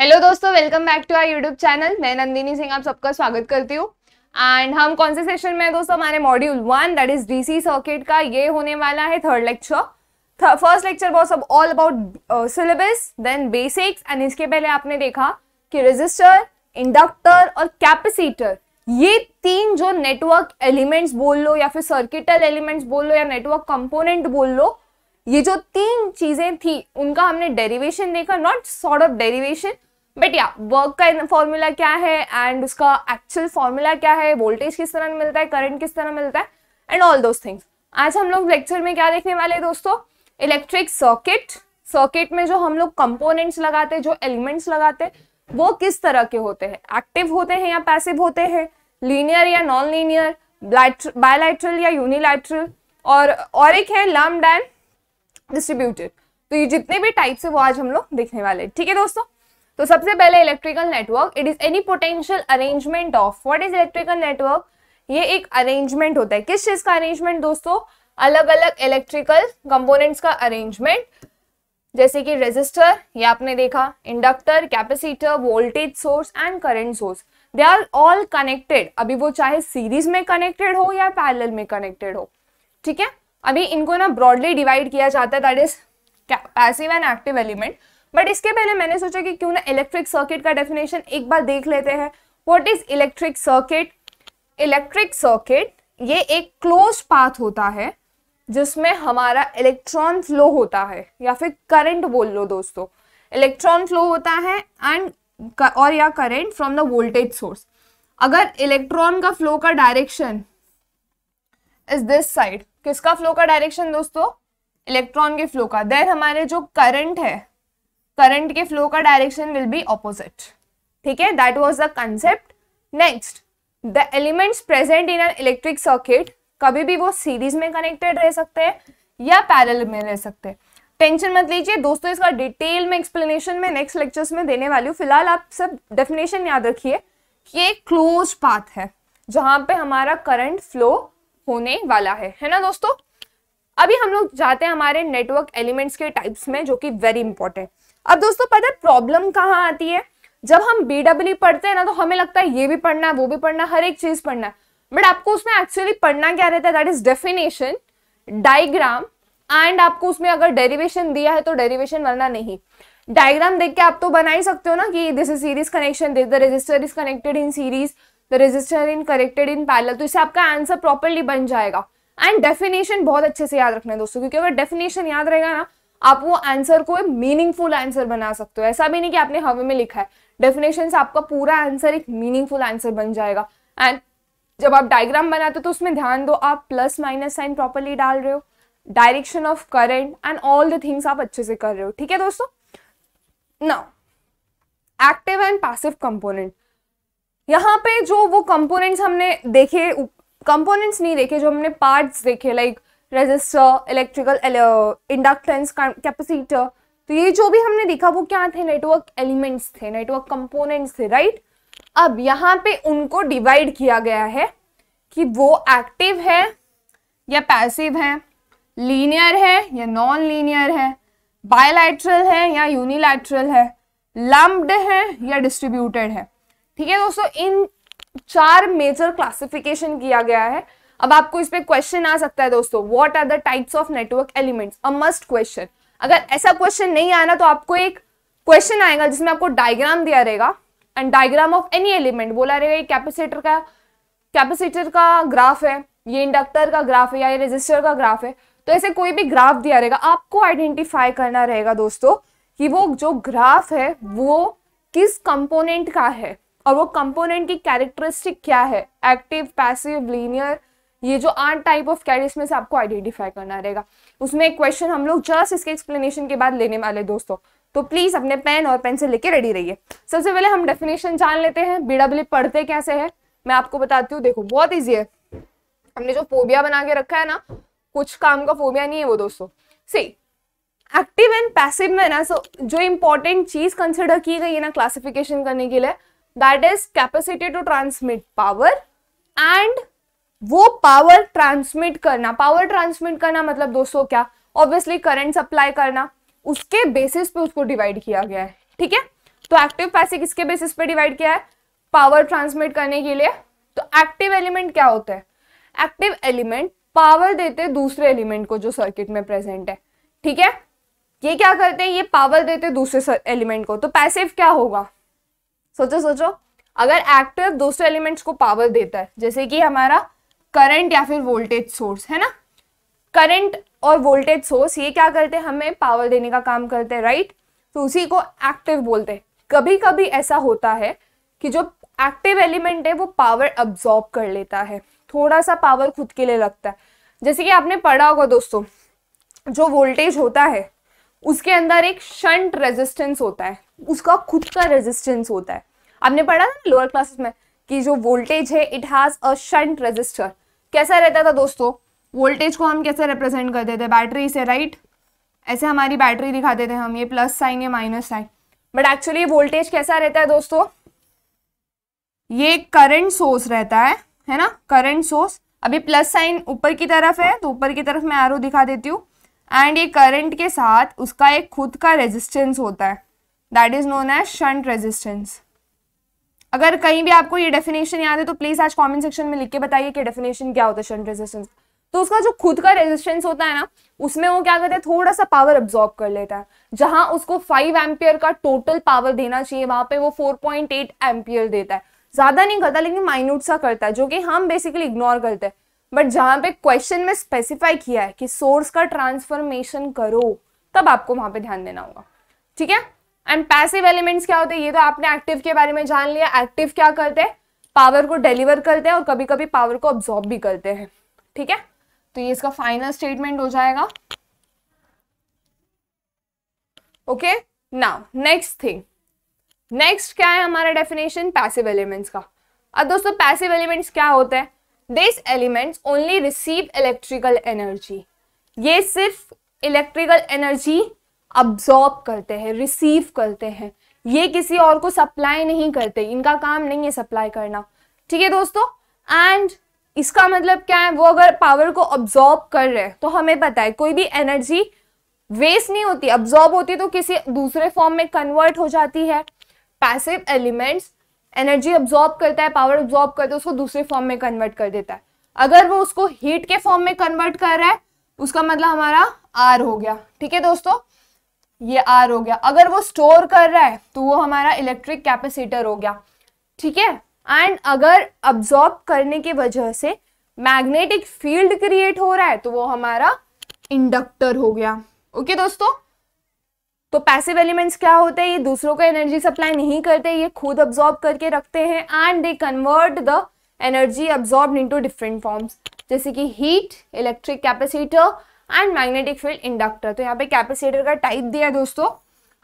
Hello दोस्तों welcome back to our YouTube channel मैं नंदिनी सिंह आप सबका स्वागत करती हूँ एंड हम कौन से सेशन में दोस्तों हमारे module one that is DC circuit का ये होने वाला है third lecture first lecture was अब all about syllabus then basics and इसके पहले आपने देखा कि रजिस्टर इंडक्टर और कैपेसिटर ये तीन जो नेटवर्क एलिमेंट्स बोल लो या फिर सर्किटल एलिमेंट्स बोल लो या नेटवर्क कंपोनेंट बोल लो ये जो तीन चीजें थी उनका हमने डेरिवेशन देखा not sort of derivation but या वर्क का फॉर्मूला क्या है एंड उसका एक्चुअल फॉर्मूला क्या है वोल्टेज किस तरह मिलता है करंट किस तरह मिलता है एंड ऑल दोज थिंग्स आज हम लोग लेक्चर में क्या देखने वाले हैं दोस्तों इलेक्ट्रिक सर्किट सर्किट में जो हम लोग कंपोनेंट्स लगाते हैं जो एलिमेंट्स लगाते हैं वो किस तरह के होते हैं एक्टिव होते हैं या पैसिव होते हैं लीनियर या नॉन लीनियर बायलैटरल या यूनिलैट्रल और और एक है लम्ब एंड डिस्ट्रीब्यूटेड तो ये जितने भी टाइप्स है वो आज हम लोग देखने वाले हैं ठीक है दोस्तों तो सबसे पहले electrical network it is any potential arrangement of what is electrical network ये एक अरेंजमेंट होता है किस चीज का अरेंजमेंट दोस्तों अलग अलग इलेक्ट्रिकल कंपोनेंट्स का अरेंजमेंट जैसे कि रेजिस्टर ये आपने देखा inductor capacitor voltage source and current source they are all connected अभी वो चाहे सीरीज में कनेक्टेड हो या पैरेलल में कनेक्टेड हो ठीक है अभी इनको ना ब्रॉडली डिवाइड किया जाता है that is passive and active element but इसके पहले मैंने सोचा कि क्यों ना इलेक्ट्रिक सर्किट का डेफिनेशन एक बार देख लेते हैं what is electric circuit electric circuit ये एक क्लोज पाथ होता है जिसमें हमारा इलेक्ट्रॉन फ्लो होता है या फिर करंट बोल लो दोस्तों इलेक्ट्रॉन फ्लो होता है एंड और या current from the voltage source अगर इलेक्ट्रॉन का फ्लो का डायरेक्शन इज दिस साइड किसका फ्लो का डायरेक्शन दोस्तों इलेक्ट्रॉन के फ्लो का देन हमारे जो करंट है करंट के फ्लो का डायरेक्शन विल बी ऑपोजिट ठीक है that was the concept next the elements present in an electric circuit कभी भी वो सीरीज में कनेक्टेड रह सकते हैं या पैरल में रह सकते हैं टेंशन मत लीजिए दोस्तों इसका डिटेल में एक्सप्लेनेशन में नेक्स्ट लेक्चर्स में देने वाली हूँ फिलहाल आप सब डेफिनेशन याद रखिए एक क्लोज पाथ है जहां पे हमारा करंट फ्लो होने वाला है है ना दोस्तों अभी हम लोग जाते हैं हमारे नेटवर्क एलिमेंट्स के टाइप्स में जो कि वेरी इंपॉर्टेंट अब दोस्तों पता है प्रॉब्लम कहाँ आती है जब हम बी डब्ल्यू पढ़ते हैं ना तो हमें लगता है ये भी पढ़ना है वो भी पढ़ना है हर एक चीज पढ़ना है बट आपको उसमें एक्चुअली पढ़ना क्या रहता है that is definition diagram and आपको उसमें अगर डेरिवेशन दिया है तो डेरिवेशन वरना नहीं डायग्राम देख के आप तो बना ही सकते हो ना कि this is series connection this the resistor is connected in series the resistor in connected in parallel तो इससे आपका आंसर प्रॉपरली बन जाएगा एंड डेफिनेशन बहुत अच्छे से याद रखना है दोस्तों क्योंकि अगर डेफिनेशन याद रहेगा ना आप वो आंसर को मीनिंगफुल आंसर बना सकते हो ऐसा भी नहीं कि आपने हवे में लिखा है डेफिनेशन से आपका पूरा आंसर एक मीनिंगफुल आंसर बन जाएगा एंड जब आप डायग्राम बनाते हो तो उसमें ध्यान दो आप प्लस माइनस साइन प्रॉपरली डाल रहे हो direction of current and all the things आप अच्छे से कर रहे हो ठीक है दोस्तों now active and passive component यहाँ पे जो वो कंपोनेंट्स हमने देखे कंपोनेंट्स नहीं देखे जो हमने पार्ट्स देखे like like, resistor electrical inductance capacitor तो ये जो भी हमने देखा वो क्या थे नेटवर्क एलिमेंट्स थे नेटवर्क कंपोनेंट्स थे राइट अब यहाँ पे उनको डिवाइड किया गया है कि वो एक्टिव है या पैसिव है लीनियर है या नॉन लीनियर है बायोलैट्रल है या यूनिलैट्रल है लम्ब्ड है या डिस्ट्रीब्यूटेड है ठीक है दोस्तों इन चार मेजर क्लासिफिकेशन किया गया है अब आपको इस पर क्वेश्चन आ सकता है दोस्तों what are the types of network elements a must question अगर ऐसा क्वेश्चन नहीं आना तो आपको एक क्वेश्चन आएगा जिसमें आपको डायग्राम दिया रहेगा and diagram of any element बोला रहेगा ये कैपेसिटर का कैपेसिटर का ग्राफ है ये इंडक्टर का ग्राफ है या ये रेजिस्टर का ग्राफ है तो ऐसे कोई भी ग्राफ दिया रहेगा आपको आइडेंटिफाई करना रहेगा दोस्तों कि वो जो ग्राफ है वो किस कंपोनेंट का है और वो कंपोनेंट की कैरेक्टरिस्टिक क्या है एक्टिव पैसिव लीनियर ये जो आठ टाइप ऑफ कैरियर्स में से आपको आइडेंटिफाई करना रहेगा उसमें एक क्वेश्चन हम लोग जस्ट इसके एक्सप्लेनेशन के बाद लेने वाले दोस्तों तो प्लीज अपने पेन और पेन से लेके रेडी रहिए सबसे पहले हम डेफिनेशन जान लेते हैं बीडब्ल्यू पढ़ते कैसे है मैं आपको बताती हूँ देखो बहुत ईजी है हमने जो फोबिया बना के रखा है ना कुछ काम का फोबिया नहीं है वो दोस्तों सी एक्टिव एंड पैसिव में ना सो जो इम्पोर्टेंट चीज कंसिडर की गई है ना क्लासिफिकेशन करने के लिए that is capacity to transmit power and वो पावर ट्रांसमिट करना पावर ट्रांसमिट करना मतलब दोस्तों क्या ऑब्वियसली करंट सप्लाई करना उसके बेसिस पे उसको डिवाइड किया गया है ठीक है तो एक्टिव पैसे किसके बेसिस पे डिवाइड किया है पावर ट्रांसमिट करने के लिए तो एक्टिव एलिमेंट क्या होता है एक्टिव एलिमेंट पावर देते दूसरे एलिमेंट को जो सर्किट में प्रेजेंट है ठीक है ये क्या करते हैं ये पावर देते दूसरे एलिमेंट को तो पैसिव क्या होगा सोचो सोचो अगर एक्टिव दूसरे एलिमेंट्स को पावर देता है जैसे कि हमारा करंट या फिर वोल्टेज सोर्स है ना करंट और वोल्टेज सोर्स ये क्या करते हैं हमें पावर देने का काम करते हैं राइट तो उसी को एक्टिव बोलते हैं कभी कभी ऐसा होता है कि जो एक्टिव एलिमेंट है वो पावर अब्जॉर्ब कर लेता है थोड़ा सा पावर खुद के लिए लगता है जैसे कि आपने पढ़ा होगा दोस्तों जो वोल्टेज होता है उसके अंदर एक शंट रेजिस्टेंस होता है उसका खुद का रेजिस्टेंस होता है आपने पढ़ा था लोअर क्लासेस में कि जो वोल्टेज है it has a shunt resistor कैसा रहता था दोस्तों वोल्टेज को हम कैसे रिप्रेजेंट करते थे बैटरी से राइट ऐसे हमारी बैटरी दिखाते थे हम ये प्लस साइन या minus sign but actually voltage कैसा रहता है दोस्तों ये करंट सोर्स रहता है है ना करंट सोर्स अभी प्लस साइन ऊपर की तरफ है तो ऊपर की तरफ मैं आरो दिखा देती हूँ एंड ये करंट के साथ उसका एक खुद का रेजिस्टेंस होता है that is known as shunt resistance अगर कहीं भी आपको ये डेफिनेशन याद है तो प्लीज़ आज कमेंट सेक्शन में लिख के बताइए कि डेफिनेशन क्या होता है शंट रेजिस्टेंस तो उसका जो खुद का रेजिस्टेंस होता है ना उसमें वो क्या करता है थोड़ा सा पावर अब्जॉर्ब कर लेता है जहां उसको 5 एम्पियर का टोटल पावर देना चाहिए वहां पे वो 4.8 एम्पियर देता है ज्यादा नहीं करता लेकिन माइन्यूट सा करता है जो कि हम बेसिकली इग्नोर करते हैं बट जहां पे क्वेश्चन में स्पेसिफाई किया है कि सोर्स का ट्रांसफॉर्मेशन करो तब आपको वहां पर ध्यान देना होगा ठीक है एंड पैसिव एलिमेंट्स क्या होते हैं ये तो आपने एक्टिव के बारे में जान लिया एक्टिव क्या करते हैं पावर को डिलीवर करते हैं और कभी कभी पावर को ऑब्जॉर्ब भी करते हैं ठीक है तो ये इसका फाइनल स्टेटमेंट हो जाएगा okay now next thing next क्या है हमारा डेफिनेशन पैसिव एलिमेंट्स का अब दोस्तों पैसिव एलिमेंट्स क्या होते हैं this elements only receive electrical energy ये सिर्फ इलेक्ट्रिकल एनर्जी अब्जॉर्ब करते हैं रिसीव करते हैं ये किसी और को सप्लाई नहीं करते इनका काम नहीं है सप्लाई करना ठीक है दोस्तों एंड इसका मतलब क्या है वो अगर पावर को अब्जॉर्ब कर रहे हैं तो हमें पता है कोई भी एनर्जी वेस्ट नहीं होती अब्जॉर्ब होती तो किसी दूसरे फॉर्म में कन्वर्ट हो जाती है पैसिव एलिमेंट्स एनर्जी अब्जॉर्ब करता है पावर अब्जॉर्ब करता है उसको दूसरे फॉर्म में कन्वर्ट कर देता है अगर वो उसको हीट के फॉर्म में कन्वर्ट कर रहा है उसका मतलब हमारा आर हो गया ठीक है दोस्तों ये आर हो गया अगर वो स्टोर कर रहा है तो वो हमारा इलेक्ट्रिक कैपेसिटर हो गया ठीक है एंड अगर अब्जॉर्ब करने की वजह से मैग्नेटिक फील्ड क्रिएट हो रहा है तो वो हमारा इंडक्टर हो गया ओके दोस्तों तो पैसिव एलिमेंट्स क्या होते हैं ये दूसरों को एनर्जी सप्लाई नहीं करते ये खुद अब्जॉर्ब करके रखते हैं and they convert the energy absorb into different forms जैसे कि heat electric capacitor and magnetic field inductor तो यहाँ पे कैपेसिटर का टाइप दिया है दोस्तों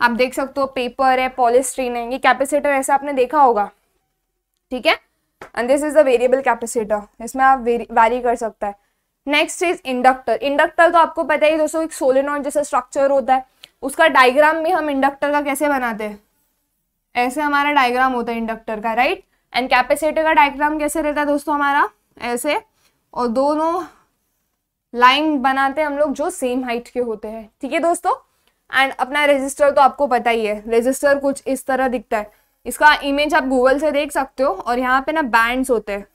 आप देख सकते हो पेपर है पॉलिस्ट्रीन है ये कैपेसिटर ऐसा आपने देखा होगा ठीक है and this is the variable capacitor इसमें आप वेरी कर सकता है नेक्स्ट इज इंडक्टर इंडक्टर तो आपको पता ही दोस्तों एक सोलेनॉइड जैसा स्ट्रक्चर होता है उसका डायग्राम भी हम इंडक्टर का कैसे बनाते हैं ऐसे हमारा डायग्राम होता है इंडक्टर का राइट एंड कैपेसिटर का डायग्राम कैसे रहता है दोस्तों हमारा ऐसे और दोनों लाइन बनाते हैं हम लोग जो सेम हाइट के होते हैं ठीक है दोस्तों एंड अपना रजिस्टर तो आपको पता ही है रजिस्टर कुछ इस तरह दिखता है इसका इमेज आप गूगल से देख सकते हो और यहाँ पे ना बैंड्स होते हैं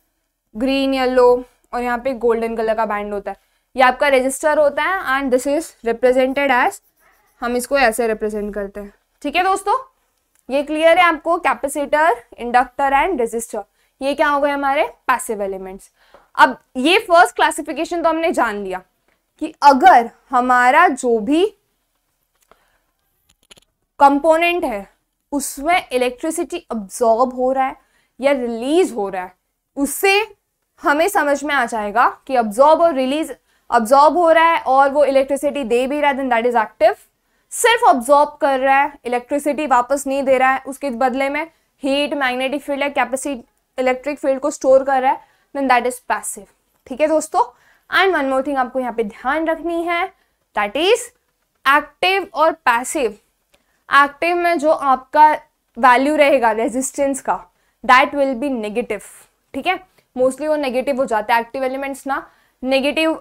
ग्रीन येलो और यहाँ पे गोल्डन कलर का बैंड होता है ये आपका रजिस्टर होता है and this is represented as हम इसको ऐसे रिप्रेजेंट करते हैं ठीक है दोस्तों ये क्लियर है आपको कैपेसिटर इंडक्टर एंड रजिस्टर ये क्या हो गए हमारे पैसिव एलिमेंट्स अब ये फर्स्ट क्लासिफिकेशन तो हमने जान लिया कि अगर हमारा जो भी कंपोनेंट है उसमें इलेक्ट्रिसिटी अब्जॉर्ब हो रहा है या रिलीज हो रहा है उससे हमें समझ में आ जाएगा कि अब्जॉर्ब और रिलीज अब्जॉर्ब हो रहा है और वो इलेक्ट्रिसिटी दे भी रहा है देन दैट इज एक्टिव सिर्फ ऑब्जॉर्ब कर रहा है इलेक्ट्रिसिटी वापस नहीं दे रहा है उसके बदले में हीट मैग्नेटिक फील्ड या कैपेसिटी इलेक्ट्रिक फील्ड को स्टोर कर रहा है देन दैट इज पैसिव ठीक है दोस्तों एंड वन मोर थिंग आपको यहाँ पे ध्यान रखनी है दैट इज एक्टिव और पैसिव एक्टिव में जो आपका वैल्यू रहेगा रेजिस्टेंस का दैट विल बी नेगेटिव ठीक है मोस्टली वो नेगेटिव हो जाता है एक्टिव एलिमेंट्स ना नेगेटिव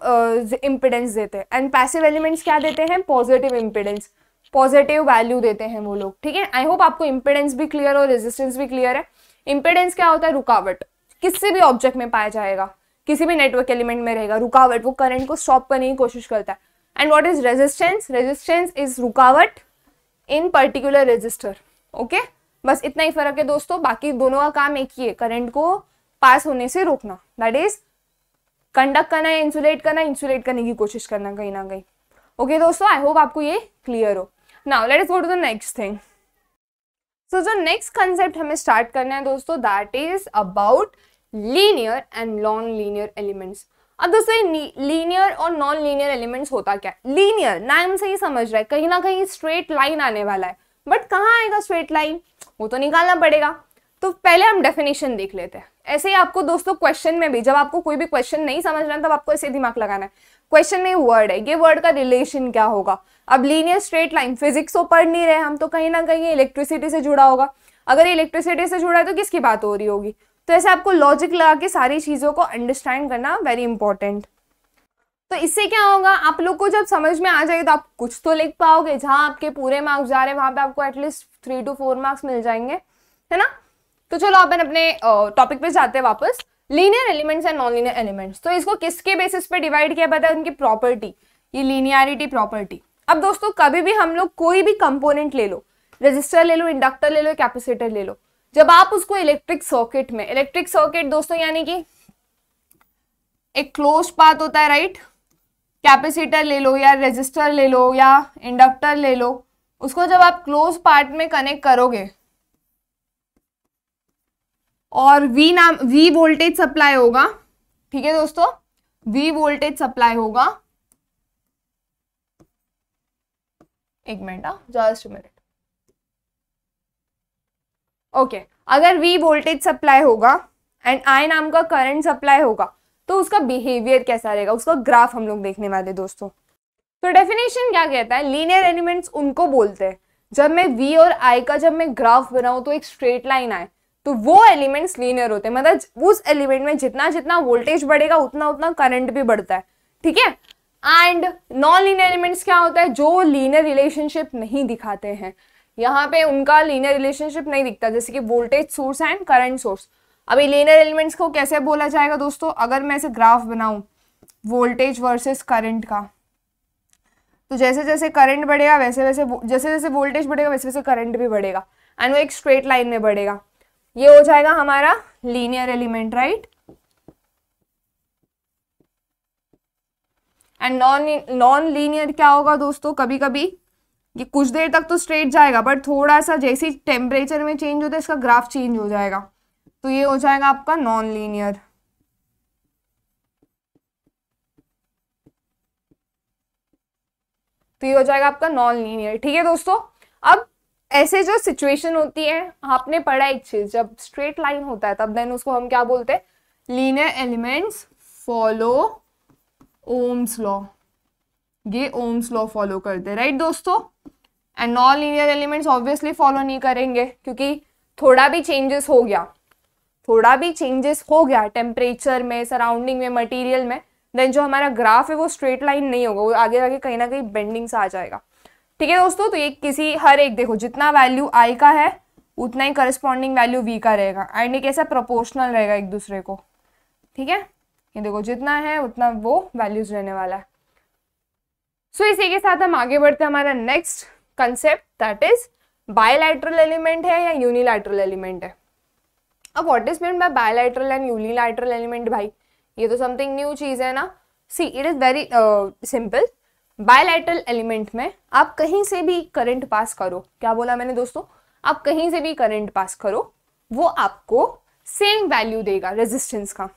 इम्पिडेंस uh, देते हैं एंड पैसिव एलिमेंट्स क्या देते हैं पॉजिटिव इम्पिडेंस पॉजिटिव वैल्यू देते हैं वो लोग ठीक है आई होप आपको इम्पिडेंस भी क्लियर और रेजिस्टेंस भी क्लियर है इम्पिडेंस क्या होता है रुकावट किसी भी ऑब्जेक्ट में पाया जाएगा किसी भी नेटवर्क एलिमेंट में रहेगा रुकावट वो करंट को स्टॉप करने की कोशिश करता है and what is resistance resistance is रुकावट इन पर्टिकुलर रजिस्टर ओके बस इतना ही फर्क है दोस्तों बाकी दोनों का काम एक ही है करंट को पास होने से रोकना दैट इज कंडक्ट करना है इंसुलेट करना इंसुलेट करने की कोशिश करना कहीं ना कहीं ओके दोस्तों आई होप आपको ये क्लियर हो now let's go to the next thing so जो नेक्स्ट कंसेप्ट हमें स्टार्ट करना है दोस्तों that is about linear and non linear elements अब दोस्तों ये लीनियर और नॉन लीनियर एलिमेंट्स होता क्या है लीनियर नाम से ही समझ रहा है कहीं ना कहीं स्ट्रेट लाइन आने वाला है बट कहाँ आएगा स्ट्रेट लाइन वो तो निकालना पड़ेगा तो पहले हम डेफिनेशन देख लेते हैं ऐसे ही आपको दोस्तों क्वेश्चन में भी जब आपको कोई भी क्वेश्चन नहीं समझना है तब आपको ऐसे दिमाग लगाना है क्वेश्चन में वर्ड है ये वर्ड का रिलेशन क्या होगा अब लीनियर स्ट्रेट लाइन फिजिक्स तो पढ़ नहीं रहे हम तो कहीं ना कहीं इलेक्ट्रिसिटी से जुड़ा होगा अगर इलेक्ट्रिसिटी से जुड़ा है तो किसकी बात हो रही होगी तो ऐसे आपको लॉजिक लगा के सारी चीज़ों को अंडरस्टैंड करना वेरी इंपॉर्टेंट तो इससे क्या होगा आप लोग को जब समझ में आ जाएगा तो आप कुछ तो लिख पाओगे जहाँ आपके पूरे मार्क्स जा रहे हैं वहाँ पे आपको at least three two four marks मिल जाएंगे है ना तो चलो अपन अपने टॉपिक पे जाते हैं वापस linear elements and non linear elements तो इसको किसके बेसिस पे डिवाइड किया पता है उनकी प्रॉपर्टी ये लीनियरिटी प्रॉपर्टी अब दोस्तों कभी भी हम लोग कोई भी कंपोनेंट ले लो रजिस्टर ले लो इंडक्टर ले लो कैपेसिटर ले लो जब आप उसको इलेक्ट्रिक सॉकेट में इलेक्ट्रिक सॉकेट दोस्तों यानी कि एक क्लोज पाथ होता है राइट कैपेसिटर ले लो या रेजिस्टर ले लो या इंडक्टर ले लो उसको जब आप क्लोज पार्ट में कनेक्ट करोगे और V नाम V वोल्टेज सप्लाई होगा ठीक है दोस्तों V वोल्टेज सप्लाई होगा एक मिनट जस्ट हाँ, मिनट ओके okay. अगर वी वोल्टेज सप्लाई होगा एंड आई नाम का करंट सप्लाई होगा तो उसका बिहेवियर कैसा रहेगा उसका ग्राफ हम लोग देखने वाले दोस्तों तो डेफिनेशन क्या कहता है लीनियर एलिमेंट्स उनको बोलते हैं जब मैं वी और आई का जब मैं ग्राफ बनाऊँ तो एक स्ट्रेट लाइन आए तो वो एलिमेंट्स लीनियर होते हैं मतलब उस एलिमेंट में जितना जितना वोल्टेज बढ़ेगा उतना उतना करंट भी बढ़ता है ठीक है एंड नॉन लीनियर एलिमेंट्स क्या होता है जो लीनियर रिलेशनशिप नहीं दिखाते हैं यहाँ पे उनका लीनियर रिलेशनशिप नहीं दिखता जैसे कि voltage source and current source अभी लीनियर एलिमेंट्स को कैसे बोला जाएगा दोस्तों अगर मैं ऐसे ग्राफ बनाऊ वोल्टेज वर्सेस करंट का तो जैसे जैसे करंट बढ़ेगा वैसे वैसे जैसे जैसे वोल्टेज बढ़ेगा वैसे वैसे करंट भी बढ़ेगा एंड वो एक स्ट्रेट लाइन में बढ़ेगा ये हो जाएगा हमारा linear element right and non non linear क्या होगा दोस्तों कभी कभी ये कुछ देर तक तो स्ट्रेट जाएगा बट थोड़ा सा जैसे ही टेम्परेचर में चेंज होता है इसका ग्राफ चेंज हो जाएगा तो ये हो जाएगा आपका नॉन लीनियर तो ये हो जाएगा आपका नॉन लीनियर ठीक है दोस्तों अब ऐसे जो सिचुएशन होती है आपने पढ़ा एक चीज जब स्ट्रेट लाइन होता है तब देन उसको हम क्या बोलते हैं linear elements follow Ohm's law ये ओम्स लॉ फॉलो करते हैं राइट दोस्तों and non linear elements obviously follow नहीं करेंगे क्योंकि थोड़ा भी चेंजेस हो गया थोड़ा भी चेंजेस हो गया टेम्परेचर में सराउंडिंग में मटीरियल में देन जो हमारा ग्राफ है वो स्ट्रेट लाइन नहीं होगा वो आगे आगे कहीं ना कहीं बेंडिंग्स आ जाएगा ठीक है दोस्तों तो ये किसी हर एक देखो जितना वैल्यू आई का है उतना ही करस्पॉन्डिंग वैल्यू वी का रहेगा एंड एक ऐसा प्रोपोर्शनल रहेगा एक दूसरे को ठीक है ये देखो जितना है उतना वो वैल्यूज रहने वाला है सो so, इसी के साथ हम आगे बढ़ते हैं हमारा next concept that is bilateral element है या यूनिलैटरल एलिमेंट है अब what is mean by bilateral and unilateral element भाई ये तो समथिंग न्यू चीज़ है ना see it is very simple bilateral element में आप कहीं से भी करंट पास करो क्या बोला मैंने दोस्तों आप कहीं से भी करंट पास करो वो आपको सेम वैल्यू देगा रेजिस्टेंस का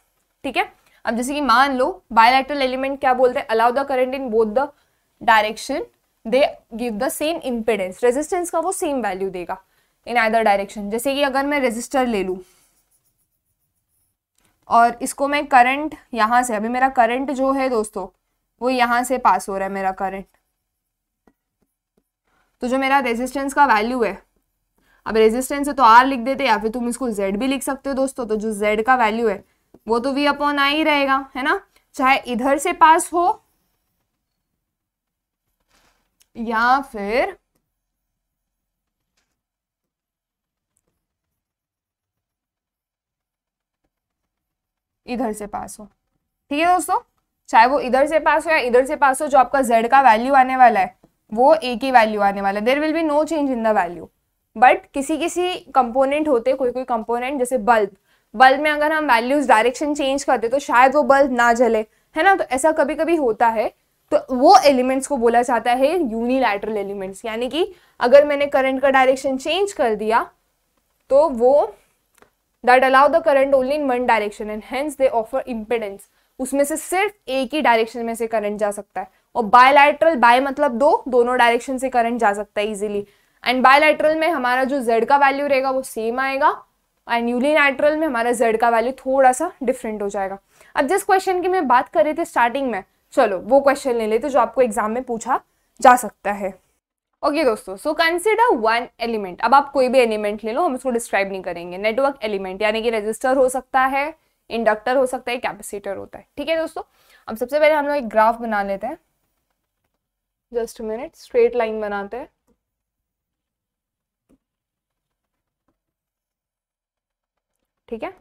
ठीक है अब जैसे कि मान लो बायोलैटरल एलिमेंट क्या बोलते हैं allow the current in both the direction they give the same impedance resistance का वो सेम वैल्यू देगा इन आदर डायरेक्शन जैसे कि अगर मैं रेजिस्टर ले लूँ और इसको मैं करंट यहाँ से अभी मेरा करंट जो है दोस्तों वो यहाँ से पास हो रहा है मेरा करंट तो जो मेरा रेजिस्टेंस का वैल्यू है अब रेजिस्टेंस है तो आर लिख देते या फिर तुम इसको जेड भी लिख सकते हो दोस्तों तो जो जेड का वैल्यू है वो तो वी अपॉन आई रहेगा है ना चाहे इधर से पास हो या फिर इधर से पास हो ठीक है दोस्तों चाहे वो इधर से पास हो या इधर से पास हो जो आपका जेड का वैल्यू आने वाला है वो ए की वैल्यू आने वाला है there will be no change in the value but किसी किसी कंपोनेंट होते कोई कोई कंपोनेंट जैसे बल्ब बल्ब में अगर हम वैल्यूज डायरेक्शन चेंज करते तो शायद वो बल्ब ना जले है ना तो ऐसा कभी कभी होता है तो वो एलिमेंट्स को बोला जाता है यूनिलैटरल एलिमेंट्स यानी कि अगर मैंने करंट का डायरेक्शन चेंज कर दिया तो वो that allow the current only in one direction and hence they offer impedance उसमें से सिर्फ एक ही डायरेक्शन में से करंट जा सकता है और बायलैटरल बाय मतलब दो दोनों डायरेक्शन से करंट जा सकता है इजिली एंड बायलैटरल में हमारा जो जेड का वैल्यू रहेगा वो सेम आएगा एंड यूनिलैटरल में हमारा जेड का वैल्यू थोड़ा सा डिफरेंट हो जाएगा अब जिस क्वेश्चन की मैं बात कर रही थी स्टार्टिंग में चलो वो क्वेश्चन ले लेते जो आपको एग्जाम में पूछा जा सकता है ओके okay, दोस्तों सो कंसिडर वन एलिमेंट अब आप कोई भी एलिमेंट ले लो हम इसको डिस्क्राइब नहीं करेंगे नेटवर्क एलिमेंट यानी कि रजिस्टर हो सकता है इंडक्टर हो सकता है कैपेसिटर होता है ठीक है दोस्तों अब सबसे पहले हम लोग एक ग्राफ बना लेते हैं जस्ट मिनट स्ट्रेट लाइन बनाते हैं ठीक है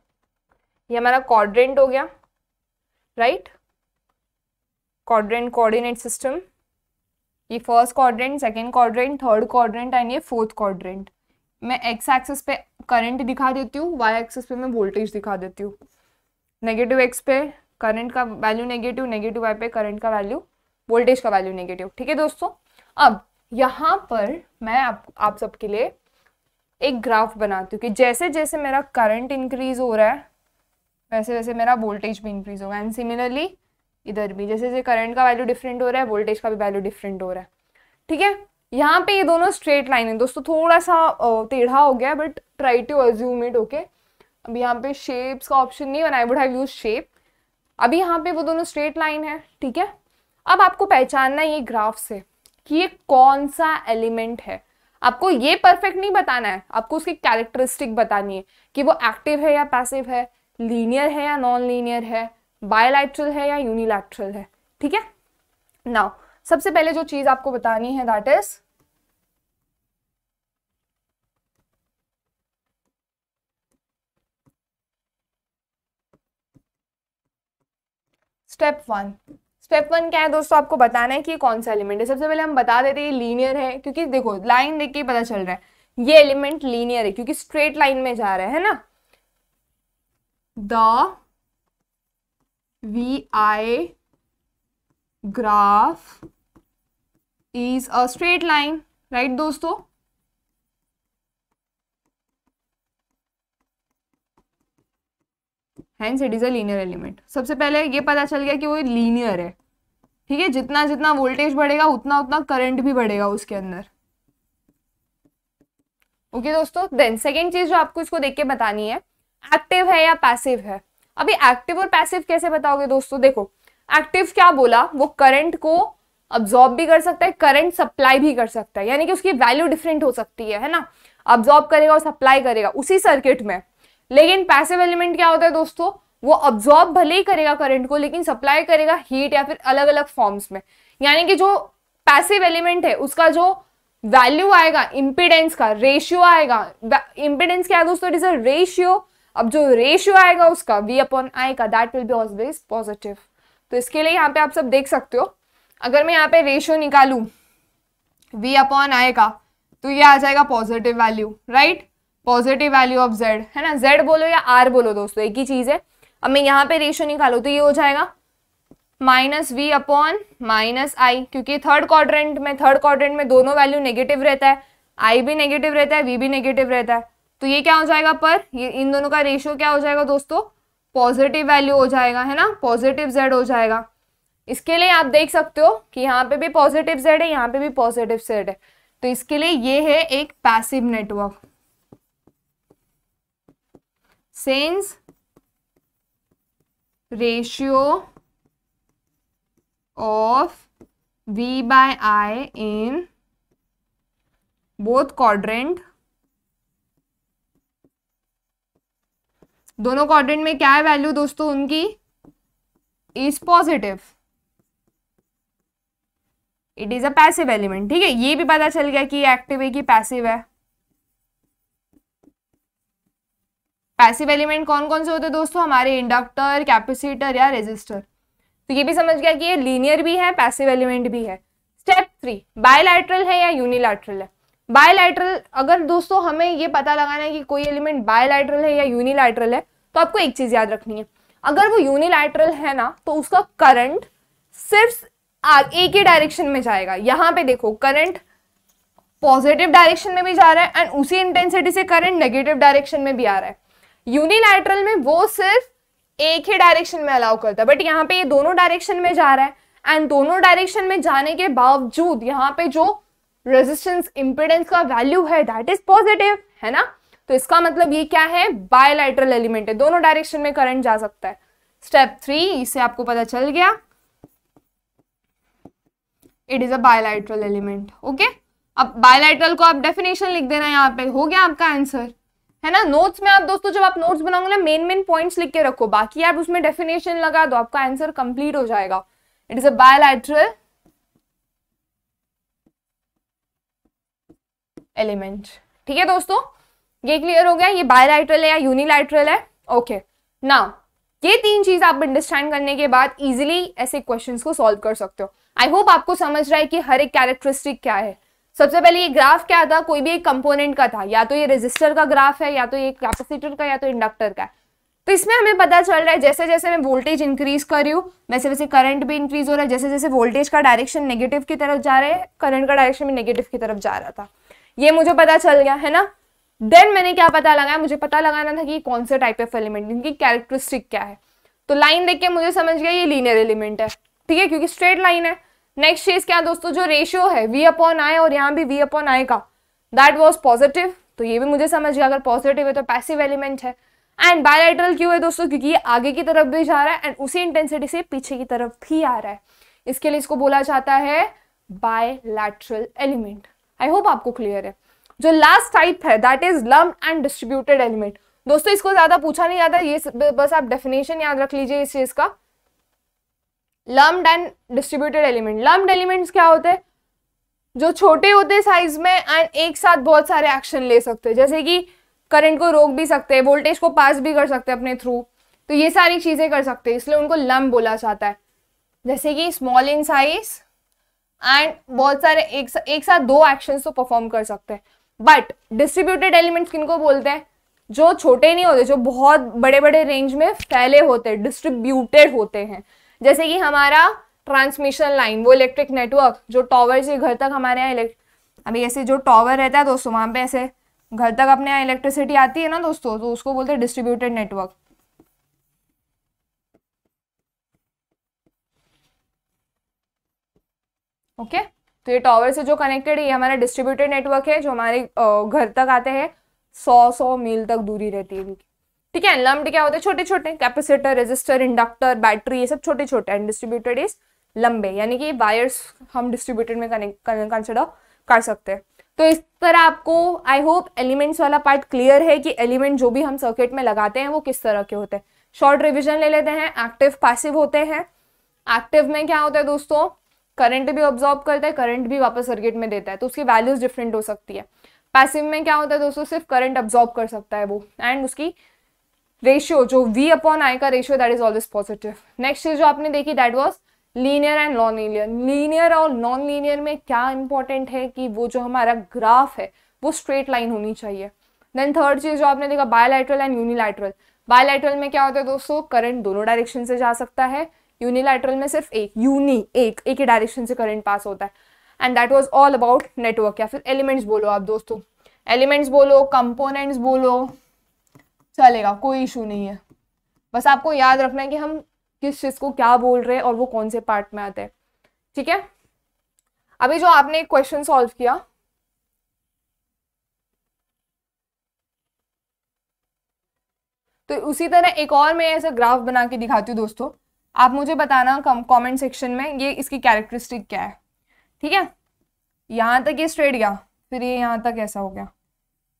ये हमारा क्वाड्रेंट हो गया right right? quadrant coordinate system ये first quadrant second quadrant third quadrant and ये फोर्थ क्वाड्रेंट मैं एक्स एक्सेस पे करंट दिखा देती हूँ वाई एक्सेस पे मैं वोल्टेज दिखा देती हूँ नेगेटिव एक्स पे करंट का वैल्यू नेगेटिव नेगेटिव वाई पे करंट का वैल्यू वोल्टेज का वैल्यू नेगेटिव ठीक है दोस्तों अब यहाँ पर मैं आप, आप सबके लिए एक ग्राफ बनाती हूँ कि जैसे जैसे मेरा करंट इंक्रीज हो रहा है वैसे वैसे मेरा वोल्टेज भी इंक्रीज होगा एंड सिमिलरली इधर भी जैसे जैसे करंट का वैल्यू डिफरेंट हो रहा है वोल्टेज का भी वैल्यू डिफरेंट हो रहा है ठीक है यहाँ पे ये दोनों स्ट्रेट लाइन है दोस्तों थोड़ा सा टेढ़ा हो गया but try to assume it okay अब यहाँ पे शेप्स का ऑप्शन नहीं बनाया वुड हैव यूज शेप अभी यहाँ पे वो दोनों स्ट्रेट लाइन है ठीक है अब आपको पहचानना है ये ग्राफ से कि ये कौन सा एलिमेंट है आपको ये परफेक्ट नहीं बताना है आपको उसकी कैरेक्टरिस्टिक बतानी है कि वो एक्टिव है या पैसिव है लीनियर है या नॉन लीनियर है बायोलैट्रल है या यूनिलैट्रल है ठीक है नाउ सबसे पहले जो चीज आपको बतानी है that is step one step one क्या है दोस्तों आपको बताना है कि ये कौन सा एलिमेंट है सबसे पहले हम बता देते हैं ये लीनियर है क्योंकि देखो लाइन देख के पता चल रहा है ये एलिमेंट लीनियर है क्योंकि स्ट्रेट लाइन में जा रहा है ना the V I graph is a straight line right दोस्तों hence it is a linear element सबसे पहले ये पता चल गया कि वो लीनियर है ठीक है जितना जितना वोल्टेज बढ़ेगा उतना उतना करंट भी बढ़ेगा उसके अंदर ओके okay, दोस्तों देन सेकेंड चीज जो आपको इसको देख के बतानी है एक्टिव है या पैसिव है अभी एक्टिव और पैसिव कैसे बताओगे दोस्तों देखो एक्टिव क्या बोला वो करंट को अब्जॉर्ब भी कर सकता है करंट सप्लाई भी कर सकता है यानी कि उसकी वैल्यू डिफरेंट हो सकती है है ना अब्जॉर्ब करेगा और सप्लाई करेगा उसी सर्किट में लेकिन पैसिव एलिमेंट क्या होता है दोस्तों वो अब्जॉर्ब भले ही करेगा करंट को लेकिन सप्लाई करेगा हीट या फिर अलग अलग फॉर्म्स में यानी कि जो पैसिव एलिमेंट है उसका जो वैल्यू आएगा इम्पिडेंस का रेशियो आएगा इम्पिडेंस क्या है दोस्तों इट इज अ रेशियो अब जो रेशियो आएगा उसका वी अपॉन आई का that will be always positive तो इसके लिए यहाँ पे आप सब देख सकते हो अगर मैं यहाँ पे रेशियो निकालू वी अपॉन आई का तो ये आ जाएगा positive value right positive value of Z है ना जेड बोलो या आर बोलो दोस्तों एक ही चीज़ है अब मैं यहाँ पे रेशियो निकालू तो ये हो जाएगा minus V upon minus I क्योंकि थर्ड क्वाड्रेंट में थर्ड क्वाड्रेंट में दोनों वैल्यू नेगेटिव रहता है आई भी नेगेटिव रहता है वी भी नेगेटिव रहता है तो ये क्या हो जाएगा पर ये इन दोनों का रेशियो क्या हो जाएगा दोस्तों पॉजिटिव वैल्यू हो जाएगा है ना पॉजिटिव जेड हो जाएगा इसके लिए आप देख सकते हो कि यहाँ पे भी पॉजिटिव जेड है यहाँ पे भी पॉजिटिव जेड है तो इसके लिए ये है एक passive network since ratio of V by I in both quadrant दोनों क्वाड्रेंट में क्या है वैल्यू दोस्तों उनकी is positive it is a passive element ठीक है ये भी पता चल गया कि एक्टिव है कि पैसिव है पैसिव एलिमेंट कौन कौन से होते हैं दोस्तों हमारे इंडक्टर कैपेसिटर या रेजिस्टर तो ये भी समझ गया कि ये लीनियर भी है पैसिव एलिमेंट भी है स्टेप थ्री बायोलैट्रल है या यूनिलैटरल है बायोलाइट्रल अगर दोस्तों हमें ये पता लगाना है कि कोई एलिमेंट बायोलाइट्रल है या यूनिलाइट्रल है तो आपको एक चीज़ याद रखनी है अगर वो यूनिलाइट्रल है ना तो उसका करंट सिर्फ एक ही डायरेक्शन में जाएगा यहाँ पे देखो करंट पॉजिटिव डायरेक्शन में भी जा रहा है एंड उसी इंटेंसिटी से करंट नेगेटिव डायरेक्शन में भी आ रहा है यूनिलाइट्रल में वो सिर्फ एक ही डायरेक्शन में अलाउ करता है बट यहाँ पे ये दोनों डायरेक्शन में जा रहा है एंड दोनों डायरेक्शन में जाने के बावजूद यहाँ पे जो रेजिस्टेंस इंपेडेंस का वैल्यू है दैट इज पॉजिटिव है ना तो इसका मतलब ये क्या है बायोलाइट्रल एलिमेंट है दोनों डायरेक्शन में करंट जा सकता है स्टेप थ्री इससे आपको पता चल गया it is a bilateral element okay अब बायोलाइट्रल को आप डेफिनेशन लिख देना यहाँ पे हो गया आपका आंसर है ना नोट्स में आप दोस्तों जब आप नोट्स बनाओगे ना मेन मेन पॉइंट्स लिख के रखो बाकी आप उसमें डेफिनेशन लगा दो आपका आंसर कंप्लीट हो जाएगा it is a bilateral element ठीक है दोस्तों ये क्लियर हो गया ये बायलैटरल है या यूनिलाइट्रल है ओके ना ये तीन चीज आप अंडरस्टैंड करने के बाद इजीली ऐसे क्वेश्चंस को सॉल्व कर सकते हो आई होप आपको समझ रहा है कि हर एक कैरेक्टरिस्टिक क्या है सबसे पहले ये ग्राफ क्या था कोई भी एक कंपोनेंट का था या तो ये रेजिस्टर का ग्राफ है या तो ये कैपेसिटर का या तो इंडक्टर का है तो इसमें हमें पता चल रहा है जैसे जैसे मैं वोल्टेज इंक्रीज कर रही हूँ वैसे वैसे करंट भी इंक्रीज हो रहा है जैसे जैसे वोल्टेज का डायरेक्शन नेगेटिव की तरफ जा रहा है करंट का डायरेक्शन भी नेगेटिव की तरफ जा रहा था ये मुझे पता चल गया है ना देन मैंने क्या पता लगाया मुझे पता लगाना था कि कौन से टाइप ऑफ एलिमेंट इनकी कैरेक्टरिस्टिक क्या है तो लाइन देख के मुझे समझ गया ये लीनियर एलिमेंट है ठीक है क्योंकि स्ट्रेट लाइन है नेक्स्ट चीज क्या दोस्तों जो रेशियो है वी अपॉन आए और यहाँ भी वी अपॉन आए का दैट वॉज पॉजिटिव तो ये भी मुझे समझ गया अगर पॉजिटिव है तो पैसिव एलिमेंट है एंड बायोलेटरल क्यों है दोस्तों क्योंकि ये आगे की तरफ भी जा रहा है एंड उसी इंटेंसिटी से पीछे की तरफ भी आ रहा है इसके लिए इसको बोला जाता है बायलैट्रल एलिमेंट आई होप आपको क्लियर है जो लास्ट टाइप है that is lumped and distributed element दोस्तों इसको ज्यादा पूछा नहीं जाता ये बस आप डेफिनेशन याद रख लीजिए इस चीज का lumped and distributed element lumped elements क्या होते हैं जो छोटे होते हैं साइज में एंड एक साथ बहुत सारे एक्शन ले सकते हैं जैसे कि करंट को रोक भी सकते हैं वोल्टेज को पास भी कर सकते हैं अपने थ्रू तो ये सारी चीज़ें कर सकते हैं इसलिए उनको लम बोला जाता है जैसे कि स्मॉल इन साइज एंड बहुत सारे एक, एक साथ दो एक्शन तो परफॉर्म कर सकते हैं बट डिस्ट्रीब्यूटेड एलिमेंट्स किनको बोलते हैं जो छोटे नहीं होते जो बहुत बड़े बड़े रेंज में फैले होते हैं डिस्ट्रीब्यूटेड होते हैं जैसे कि हमारा ट्रांसमिशन लाइन वो इलेक्ट्रिक नेटवर्क जो टॉवर से घर तक हमारे यहाँ अभी ऐसे जो टॉवर रहता है दोस्तों वहाँ पे ऐसे घर तक अपने यहाँ इलेक्ट्रिसिटी आती है ना दोस्तों तो उसको बोलते हैं डिस्ट्रीब्यूटेड नेटवर्क ओके तो ये टॉवर से जो कनेक्टेड है ये हमारा डिस्ट्रीब्यूटेड नेटवर्क है जो हमारे घर तक आते हैं सौ सौ मील तक दूरी रहती है इनकी ठीक है लम्ब क्या होते हैं छोटे छोटे कैपेसिटर रजिस्टर इंडक्टर बैटरी ये सब छोटे छोटे एंड डिस्ट्रीब्यूटेड इज लंबे यानी कि वायर्स हम डिस्ट्रीब्यूटेड में कनेक्ट कंसिडर कर सकते हैं तो इस तरह आपको आई होप एलिमेंट्स वाला पार्ट क्लियर है कि एलिमेंट जो भी हम सर्किट में लगाते हैं वो किस तरह के होते हैं शॉर्ट रिविजन ले लेते हैं एक्टिव पैसिव होते हैं एक्टिव में क्या होता है दोस्तों करंट भी ऑब्जॉर्ब करता है करंट भी वापस सर्किट में देता है तो उसकी वैल्यूज डिफरेंट हो सकती है पैसिव में क्या होता है दोस्तों सिर्फ करंट ऑब्जॉर्ब कर सकता है वो एंड उसकी रेशियो जो वी अपॉन आई का ratio that is always positive next चीज जो आपने देखी that was linear and non linear linear और नॉन लीनियर में क्या इंपॉर्टेंट है कि वो जो हमारा ग्राफ है वो स्ट्रेट लाइन होनी चाहिए देन थर्ड चीज जो आपने देखा बायोलाइट्रल एंड यूनिलाइट्रल बायोलाइट्रल में क्या होता है दोस्तों करंट दोनों डायरेक्शन से जा सकता है यूनिलैटरल में सिर्फ एक यूनी एक एक ही डायरेक्शन से करंट पास होता है and that was all about network या फिर एलिमेंट्स बोलो आप दोस्तों एलिमेंट्स बोलो कंपोनेंट्स बोलो चलेगा कोई इशू नहीं है बस आपको याद रखना है कि हम किस चीज़ को क्या बोल रहे हैं और वो कौन से पार्ट में आते हैं ठीक है अभी जो आपने क्वेश्चन सॉल्व किया तो उसी तरह एक और मैं ऐसा ग्राफ बना के दिखाती हूँ दोस्तों आप मुझे बताना कॉमेंट सेक्शन में ये इसकी कैरेक्टरिस्टिक क्या है ठीक है यहाँ तक ये स्ट्रेट गया फिर ये यहाँ तक ऐसा हो गया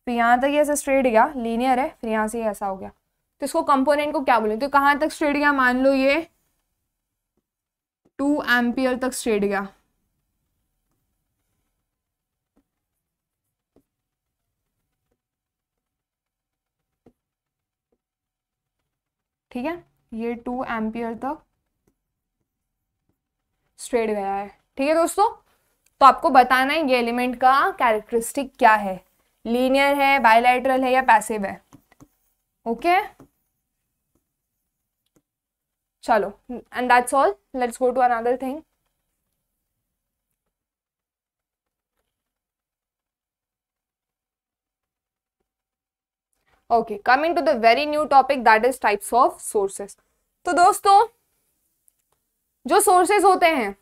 फिर यहाँ तक ये ऐसा स्ट्रेट गया लीनियर है फिर यहाँ से ये ऐसा हो गया तो इसको कंपोनेंट को क्या बोलें तो कहाँ तक स्ट्रेट गया मान लो ये टू एम्पियर तक स्ट्रेट गया ठीक है ये टू एम्पियर तक स्ट्रेट गया है ठीक है दोस्तों तो आपको बताना है ये एलिमेंट का कैरेक्टरिस्टिक क्या है लीनियर है बायोलाइट्रल है या पैसिव है ओके चलो and that's all let's go to another thing okay coming to the very new topic that is types of sources तो दोस्तों जो सोर्सेस होते हैं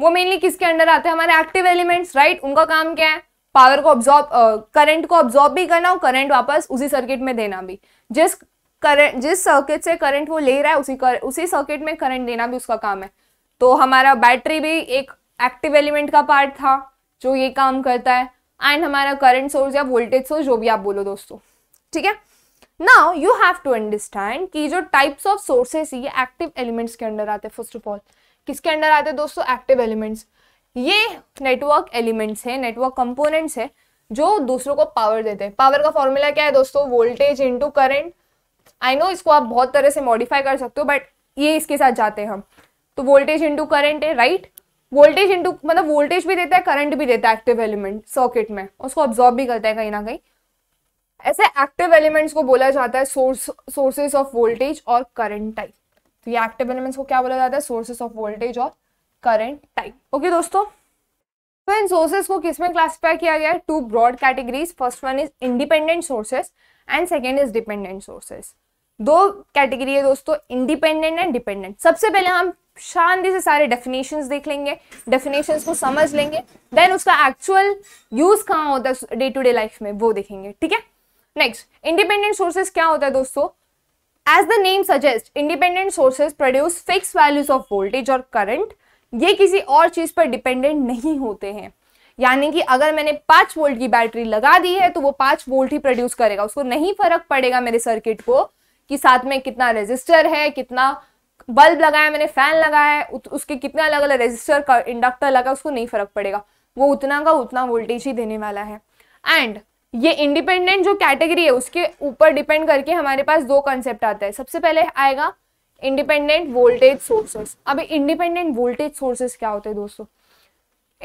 वो मेनली किसके अंडर आते हैं हमारे एक्टिव एलिमेंट्स राइट उनका काम क्या है पावर को ऑब्जॉर्ब करंट को ऑब्जॉर्ब भी करना और करंट वापस उसी सर्किट में देना भी जिस करंट जिस सर्किट से करंट वो ले रहा है उसी कर, उसी सर्किट में करंट देना भी उसका काम है तो हमारा बैटरी भी एक एक्टिव एलिमेंट का पार्ट था जो ये काम करता है एंड हमारा करंट सोर्स या वोल्टेज सोर्स जो भी आप बोलो दोस्तों ठीक है now you have to understand कि जो टाइप्स ऑफ सोर्सेस ये एक्टिव एलिमेंट्स के अंडर आते हैं फर्स्ट ऑफ ऑल किसके अंडर आते हैं दोस्तों एक्टिव एलिमेंट्स ये नेटवर्क एलिमेंट्स है नेटवर्क कंपोनेंट्स है जो दूसरों को पावर देते हैं पावर का फॉर्मूला क्या है दोस्तों voltage into current I know इसको आप बहुत तरह से मॉडिफाई कर सकते हो बट ये इसके साथ जाते हैं हम तो वोल्टेज इंटू करेंट है राइट वोल्टेज इंटू मतलब वोल्टेज भी देता है करंट भी देता है एक्टिव एलिमेंट सर्किट में उसको ऑब्जॉर्व भी करता है कहीं ना कहीं ऐसे एक्टिव एलिमेंट्स को बोला जाता है सोर्स सोर्सेज ऑफ वोल्टेज और करंट टाइप तो ये एक्टिव एलिमेंट्स को क्या बोला जाता है सोर्सेज ऑफ वोल्टेज और करंट टाइप ओके दोस्तों तो इन सोर्सेज को किसमें क्लासिफाई क्लासीफाई किया गया है two broad categories first one is independent sources and second is dependent sources दो कैटेगरी है दोस्तों इंडिपेंडेंट एंड डिपेंडेंट सबसे पहले हम शांति से सारे डेफिनेशंस देख लेंगे डेफिनेशंस को समझ लेंगे देन उसका एक्चुअल यूज कहाँ होता है डे टू डे लाइफ में वो देखेंगे ठीक है नेक्स्ट इंडिपेंडेंट सोर्सेस क्या होता है दोस्तों as the name suggest independent sources produce fix values of voltage और करंट ये किसी और चीज पर डिपेंडेंट नहीं होते हैं यानी कि अगर मैंने पांच वोल्ट की बैटरी लगा दी है तो वो पांच वोल्ट ही प्रोड्यूस करेगा उसको नहीं फर्क पड़ेगा मेरे सर्किट को कि साथ में कितना रेजिस्टर है कितना बल्ब लगाया मैंने फैन लगाया है उसके कितना अलग अलग रेजिस्टर का इंडक्टर लगा उसको नहीं फर्क पड़ेगा वो उतना का उतना वोल्टेज ही देने वाला है एंड ये इंडिपेंडेंट जो कैटेगरी है उसके ऊपर डिपेंड करके हमारे पास दो कंसेप्ट आता है सबसे पहले आएगा इंडिपेंडेंट वोल्टेज सोर्सेस अब इंडिपेंडेंट वोल्टेज सोर्सेस क्या होते हैं दोस्तों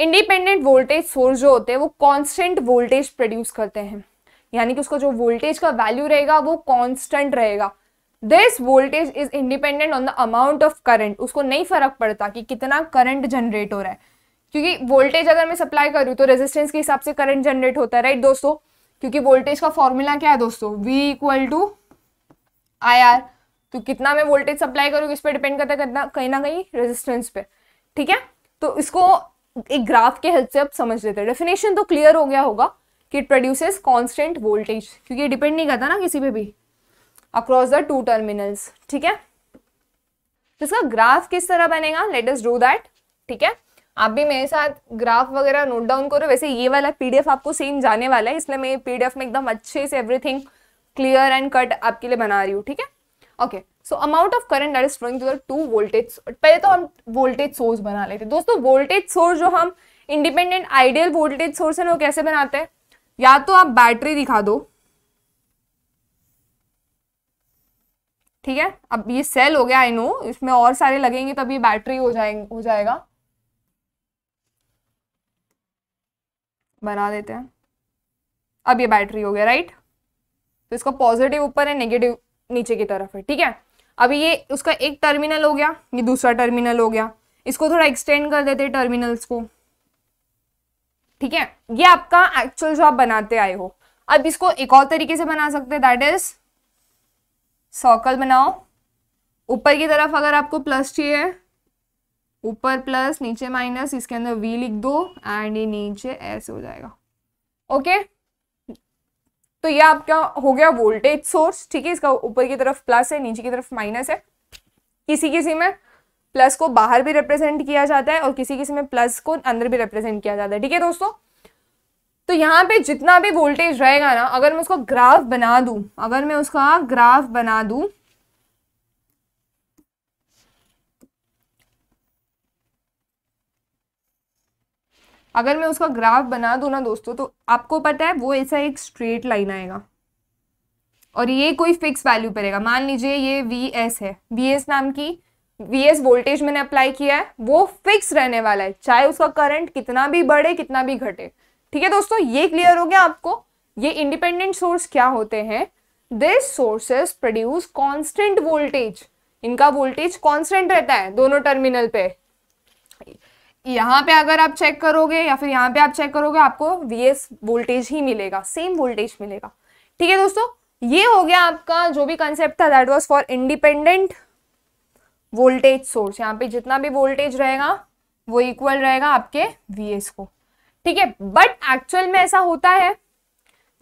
इंडिपेंडेंट वोल्टेज सोर्स जो होते हैं वो कांस्टेंट वोल्टेज प्रोड्यूस करते हैं यानी कि उसका जो वोल्टेज का वैल्यू रहेगा वो कांस्टेंट रहेगा this voltage is independent on the amount of current उसको नहीं फर्क पड़ता कि कितना करंट जनरेट हो रहा है क्योंकि वोल्टेज अगर मैं सप्लाई करूँ तो रेजिस्टेंस के हिसाब से करंट जनरेट होता है राइट दोस्तों क्योंकि वोल्टेज का फॉर्मूला क्या है दोस्तों V equal to I R तो कितना मैं वोल्टेज सप्लाई करूँगी इस पर डिपेंड करता कितना कहीं ना कहीं रेजिस्टेंस पे ठीक है तो इसको एक ग्राफ के हेल्प से आप समझ लेते हैं डेफिनेशन तो क्लियर हो गया होगा कि इट प्रोड्यूसेस कॉन्स्टेंट वोल्टेज क्योंकि डिपेंड नहीं करता ना किसी पे भी अक्रॉस द टू टर्मिनल्स ठीक है तो इसका ग्राफ किस तरह बनेगा लेट अस डू दैट ठीक है आप भी मेरे साथ ग्राफ वगैरह नोट डाउन करो वैसे ये वाला पीडीएफ आपको सेम जाने वाला है इसलिए मैं पीडीएफ में एकदम अच्छे से एवरीथिंग क्लियर एंड कट आपके लिए बना रही हूँ ठीक है okay so amount of current that is flowing to to voltage पहले तो हम वोल्टेज सोर्स बना लेते हैं दोस्तों वोल्टेज सोर्स जो हम इंडिपेंडेंट आइडियल वोल्टेज सोर्स है वो कैसे बनाते हैं या तो आप बैटरी दिखा दो ठीक है अब ये सेल हो गया आई नो इसमें और सारे लगेंगे तब ये बैटरी हो जाएंगे हो जाएगा बना देते हैं अब ये बैटरी हो गया राइट तो इसका पॉजिटिव ऊपर है नेगेटिव नीचे की तरफ है ठीक है अभी ये उसका एक टर्मिनल हो गया ये दूसरा टर्मिनल हो गया इसको थोड़ा एक्सटेंड कर देते टर्मिनल्स को ठीक है ये आपका एक्चुअल जो आप बनाते आए हो अब इसको एक और तरीके से बना सकते हैं दैट इज सर्कल बनाओ ऊपर की तरफ अगर आपको प्लस चाहिए ऊपर प्लस नीचे माइनस इसके अंदर वी लिख दो एंड ये नीचे ऐसे हो जाएगा ओके तो ये आपका हो गया वोल्टेज सोर्स ठीक है इसका ऊपर की तरफ प्लस है नीचे की तरफ माइनस है किसी किसी में प्लस को बाहर भी रिप्रेजेंट किया जाता है और किसी किसी में प्लस को अंदर भी रिप्रेजेंट किया जाता है ठीक है दोस्तों तो यहाँ पे जितना भी वोल्टेज रहेगा ना अगर मैं उसको ग्राफ बना दूं अगर मैं उसका ग्राफ बना दूं अगर मैं उसका ग्राफ बना दूँ ना दोस्तों तो आपको पता है वो ऐसा एक स्ट्रेट लाइन आएगा और ये कोई फिक्स वैल्यू पर मान लीजिए ये वी एस है वी एस नाम की वी एस वोल्टेज मैंने अप्लाई किया है वो फिक्स रहने वाला है चाहे उसका करंट कितना भी बढ़े कितना भी घटे ठीक है दोस्तों ये क्लियर हो गया आपको ये इंडिपेंडेंट सोर्स क्या होते हैं this sources produce constant voltage इनका वोल्टेज कॉन्स्टेंट रहता है दोनों टर्मिनल पे यहाँ पे अगर आप चेक करोगे या फिर यहाँ पे आप चेक करोगे आपको वी वोल्टेज ही मिलेगा सेम वोल्टेज मिलेगा ठीक है दोस्तों ये हो गया आपका जो भी कंसेप्ट था that was for independent voltage source यहाँ पे जितना भी वोल्टेज रहेगा वो इक्वल रहेगा आपके वी को ठीक है बट एक्चुअल में ऐसा होता है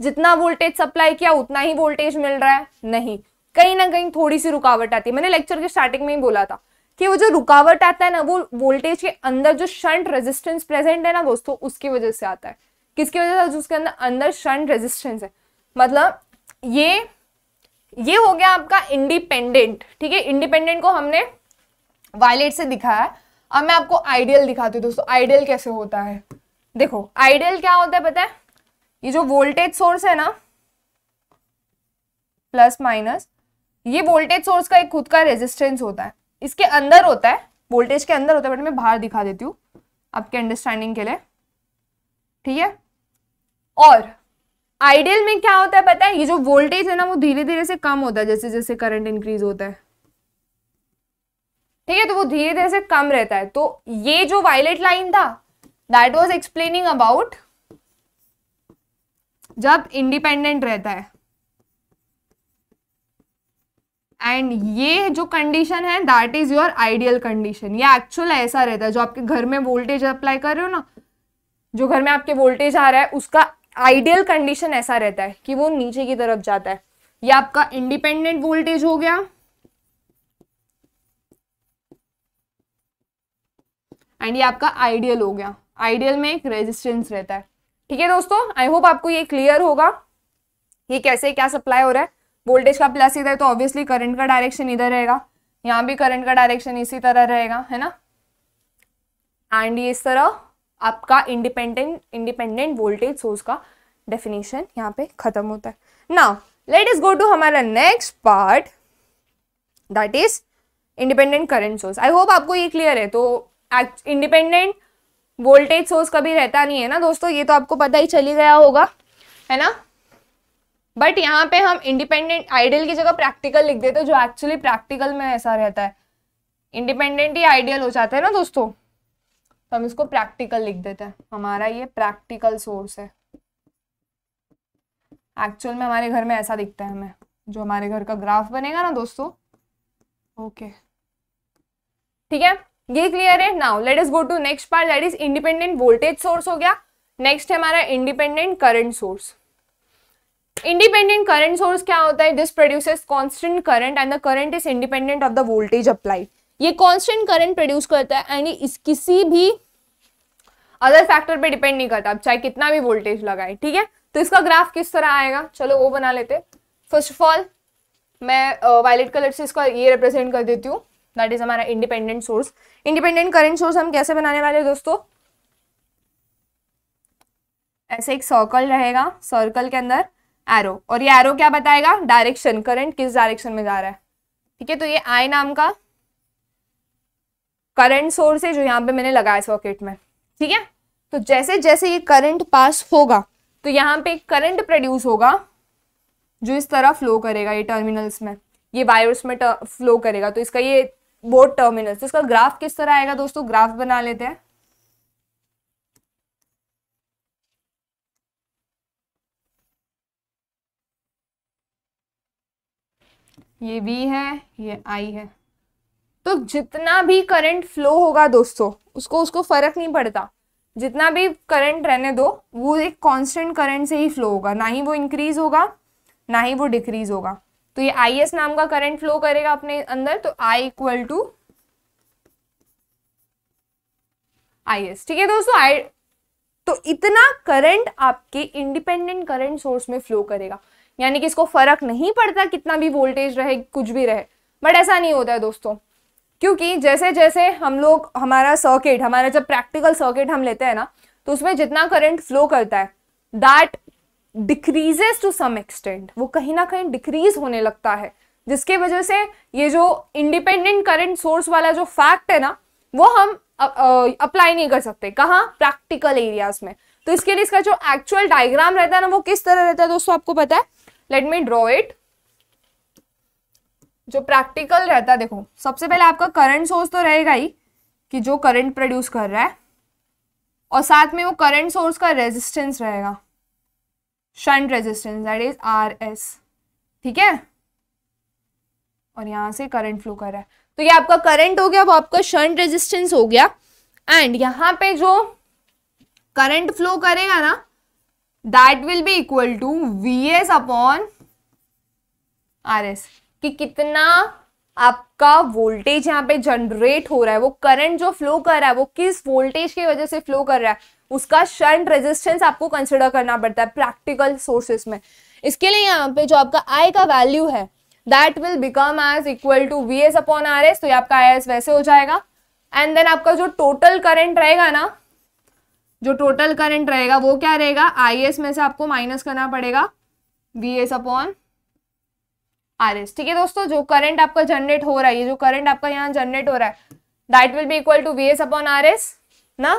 जितना वोल्टेज सप्लाई किया उतना ही वोल्टेज मिल रहा है नहीं कहीं ना कहीं थोड़ी सी रुकावट आती है मैंने लेक्चर के स्टार्टिंग में ही बोला था कि वो जो रुकावट आता है ना वो वोल्टेज के अंदर जो शंट रेजिस्टेंस प्रेजेंट है ना दोस्तों उसकी वजह से आता है किसकी वजह से उसके अंदर अंदर शंट रेजिस्टेंस है मतलब ये ये हो गया आपका इंडिपेंडेंट ठीक है इंडिपेंडेंट को हमने वायलेट से दिखाया अब मैं आपको आइडियल दिखाती हूँ दोस्तों आइडियल कैसे होता है देखो आइडियल क्या होता है पता है ये जो वोल्टेज सोर्स है ना प्लस माइनस ये वोल्टेज सोर्स का एक खुद का रेजिस्टेंस होता है इसके अंदर होता है वोल्टेज के अंदर होता है बट मैं बाहर दिखा देती हूँ आपके अंडरस्टैंडिंग के लिए ठीक है और आइडियल में क्या होता है पता है ये जो वोल्टेज है ना वो धीरे धीरे से कम होता है जैसे जैसे करंट इंक्रीज होता है ठीक है तो वो धीरे धीरे से कम रहता है तो ये जो वायलेट लाइन था दैट वॉज एक्सप्लेनिंग अबाउट जब इंडिपेंडेंट रहता है एंड ये जो कंडीशन है that is your ideal condition ये एक्चुअल ऐसा रहता है जो आपके घर में वोल्टेज अप्लाई कर रहे हो ना जो घर में आपके वोल्टेज आ रहा है उसका आइडियल कंडीशन ऐसा रहता है कि वो नीचे की तरफ जाता है ये आपका इंडिपेंडेंट वोल्टेज हो गया एंड ये आपका आइडियल हो गया आइडियल में एक रेजिस्टेंस रहता है ठीक है दोस्तों आई होप आपको ये क्लियर होगा ये कैसे क्या सप्लाई हो रहा है वोल्टेज का प्लस इधर तो ऑब्वियसली करंट का डायरेक्शन इधर रहेगा यहाँ भी करंट का डायरेक्शन इसी तरह रहेगा है ना एंड ये इस तरह आपका इंडिपेंडेंट इंडिपेंडेंट वोल्टेज सोर्स का डेफिनेशन यहाँ पे खत्म होता है now let's go to हमारा next part that is independent current source I hope आपको ये क्लियर है तो इंडिपेंडेंट वोल्टेज सोर्स कभी रहता नहीं है ना दोस्तों ये तो आपको पता ही चली गया होगा है ना बट यहाँ पे हम इंडिपेंडेंट आइडियल की जगह प्रैक्टिकल लिख देते हैं जो एक्चुअली प्रैक्टिकल में ऐसा रहता है इंडिपेंडेंट ही आइडियल हो जाता है ना दोस्तों तो हम इसको प्रैक्टिकल लिख देते हैं हमारा ये प्रैक्टिकल सोर्स है एक्चुअल में हमारे घर में ऐसा दिखता है हमें जो हमारे घर का ग्राफ बनेगा ना दोस्तों ओके ठीक है ये क्लियर है now let's go to next part that is independent voltage source हो गया नेक्स्ट है हमारा independent current source independent current source क्या होता है this produces constant current and the current is independent of the voltage apply ये constant current produce करता है एंड इस किसी भी अदर फैक्टर पे डिपेंड नहीं करता आप चाहे कितना भी वोल्टेज लगाए ठीक है तो इसका ग्राफ किस तरह आएगा चलो वो बना लेते फर्स्ट ऑफ ऑल मैं वायलेट uh, कलर से इसका ये रिप्रेजेंट कर देती हूँ दैट इज हमारा independent source independent current source हम कैसे बनाने वाले दोस्तों ऐसे एक सर्कल रहेगा सर्कल के अंदर एरो और ये एरो क्या बताएगा डायरेक्शन करंट किस डायरेक्शन में जा रहा है ठीक है तो ये आई नाम का करंट सोर्स है जो यहाँ पे मैंने लगाया सॉकेट में ठीक है तो जैसे जैसे ये करंट पास होगा तो यहाँ पे करंट प्रोड्यूस होगा जो इस तरह फ्लो करेगा ये टर्मिनल्स में ये वायर्स में फ्लो करेगा तो इसका ये बोर्ड टर्मिनल्स तो इसका ग्राफ किस तरह आएगा दोस्तों ग्राफ बना लेते हैं ये वी है ये आई है तो जितना भी करंट फ्लो होगा दोस्तों उसको उसको फर्क नहीं पड़ता जितना भी करंट रहने दो वो एक कांस्टेंट करंट से ही फ्लो होगा ना ही वो इंक्रीज होगा ना ही वो डिक्रीज होगा तो ये आई एस नाम का करंट फ्लो करेगा अपने अंदर तो I equal to I S ठीक है दोस्तों आई तो इतना करंट आपके इंडिपेंडेंट करंट सोर्स में फ्लो करेगा यानी कि इसको फर्क नहीं पड़ता कितना भी वोल्टेज रहे कुछ भी रहे बट ऐसा नहीं होता है दोस्तों क्योंकि जैसे जैसे हम लोग हमारा सर्किट हमारा जब प्रैक्टिकल सर्किट हम लेते हैं ना तो उसमें जितना करंट फ्लो करता है that decreases to some extent वो कहीं ना कहीं डिक्रीज होने लगता है जिसके वजह से ये जो इंडिपेंडेंट करंट सोर्स वाला जो फैक्ट है ना वो हम अप्लाई नहीं कर सकते कहाँ प्रैक्टिकल एरियाज में तो इसके लिए इसका जो एक्चुअल डायग्राम रहता है ना वो किस तरह रहता है दोस्तों आपको पता है लेट मी ड्रॉ इट जो प्रैक्टिकल रहता है देखो सबसे पहले आपका करंट सोर्स तो रहेगा ही कि जो करंट प्रोड्यूस कर रहा है और साथ में वो करंट सोर्स का रेजिस्टेंस रहेगा shunt resistance that is R S ठीक है और यहां से करंट फ्लो कर रहा है तो ये आपका करंट हो गया वो आपका शंट रेजिस्टेंस हो गया एंड यहां पे जो करंट फ्लो करेगा ना that will be equal to V S upon R S कि कितना आपका वोल्टेज यहाँ पे जनरेट हो रहा है वो करंट जो फ्लो कर रहा है वो किस वोल्टेज की वजह से फ्लो कर रहा है उसका शंट रेजिस्टेंस आपको कंसिडर करना पड़ता है प्रैक्टिकल सोर्सेस में इसके लिए यहाँ पे जो आपका आई का वैल्यू है that will become as equal to V S upon R S तो ये आपका आई एस वैसे हो जाएगा एंड देन आपका जो टोटल करंट रहेगा ना जो टोटल करंट रहेगा वो क्या रहेगा आई एस में से आपको माइनस करना पड़ेगा V S upon R S ठीक है दोस्तों जो करंट आपका जनरेट हो रहा है ये जो करंट आपका यहाँ जनरेट हो रहा है that will be equal to V S upon R S ना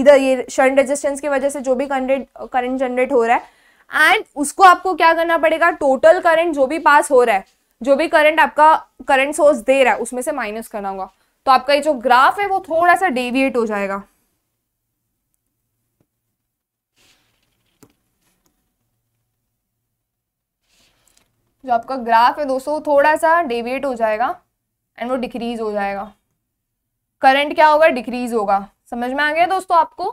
इधर ये शर्न रेजिस्टेंस की वजह से जो भी करंट करंट जनरेट हो रहा है एंड उसको आपको क्या करना पड़ेगा टोटल करंट जो भी पास हो रहा है जो भी करंट आपका करंट सोर्स दे रहा है उसमें से माइनस करना होगा तो आपका ये जो ग्राफ है वो थोड़ा सा डेविएट हो जाएगा जो आपका ग्राफ है दोस्तों थोड़ा सा डेविएट हो जाएगा एंड वो डिक्रीज हो जाएगा करंट क्या होगा डिक्रीज होगा समझ में आ गया दोस्तों आपको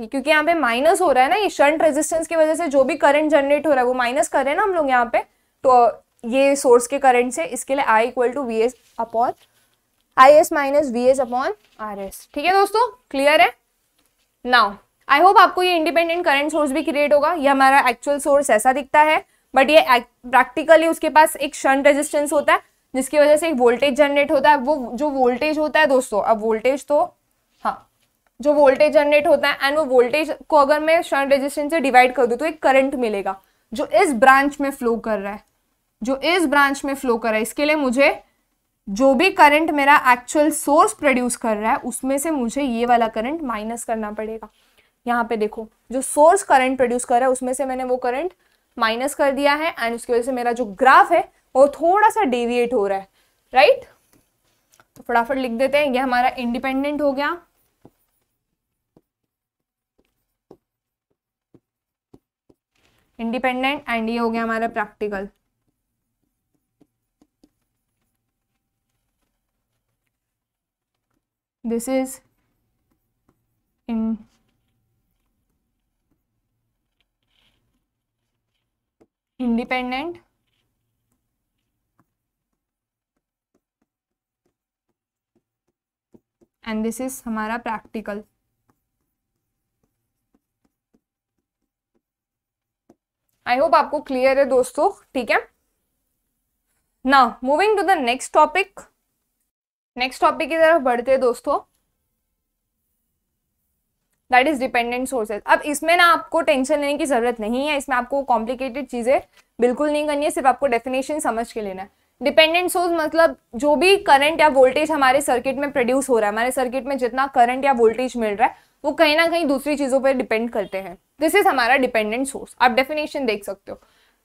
क्योंकि यहाँ पे माइनस हो रहा है ना ये शंट रेजिस्टेंस की वजह से जो भी करंट जनरेट हो रहा है वो माइनस कर रहे हैं ना हम लोग यहाँ पे तो ये सोर्स के करंट से इसके लिए I equal to V S upon I S minus V S upon R S ठीक है दोस्तों क्लियर है नाउ आई होप आपको ये इंडिपेंडेंट करंट सोर्स भी क्रिएट होगा ये हमारा एक्चुअल सोर्स ऐसा दिखता है बट ये प्रैक्टिकली उसके पास एक शंट रेजिस्टेंस होता है जिसकी वजह से एक वोल्टेज जनरेट होता है वो जो वोल्टेज होता है दोस्तों अब वोल्टेज तो हाँ जो वोल्टेज जनरेट होता है एंड वो वोल्टेज को अगर मैं शंट रेजिस्टेंस से डिवाइड कर दूँ तो एक करंट मिलेगा जो इस ब्रांच में फ्लो कर रहा है जो इस ब्रांच में फ्लो कर रहा है इसके लिए मुझे जो भी करंट मेरा एक्चुअल सोर्स प्रोड्यूस कर रहा है उसमें से मुझे ये वाला करंट माइनस करना पड़ेगा यहाँ पे देखो जो सोर्स करंट प्रोड्यूस कर रहा है उसमें से मैंने वो करंट माइनस कर दिया है एंड उसकी वजह से मेरा जो ग्राफ है वो थोड़ा सा डेविएट हो रहा है राइट right? तो फटाफट लिख देते हैं ये हमारा इंडिपेंडेंट हो गया इंडिपेंडेंट एंड ये हो गया हमारा practical this is in independent and this is हमारा प्रैक्टिकल आई होप आपको क्लियर है दोस्तों ठीक है ना moving to the next topic next topic की तरफ बढ़ते हैं दोस्तों दैट इज डिपेंडेंट सोर्सेज अब इसमें ना आपको टेंशन लेने की ज़रूरत नहीं है इसमें आपको कॉम्प्लिकेटेड चीज़ें बिल्कुल नहीं करनी है सिर्फ आपको डेफिनेशन समझ के लेना है डिपेंडेंट सोर्स मतलब जो भी करंट या वोल्टेज हमारे सर्किट में प्रोड्यूस हो रहा है हमारे सर्किट में जितना करंट या वोल्टेज मिल रहा है वो कहीं ना कहीं दूसरी चीज़ों पर डिपेंड करते हैं दिस इज हमारा डिपेंडेंट सोर्स आप डेफिनेशन देख सकते हो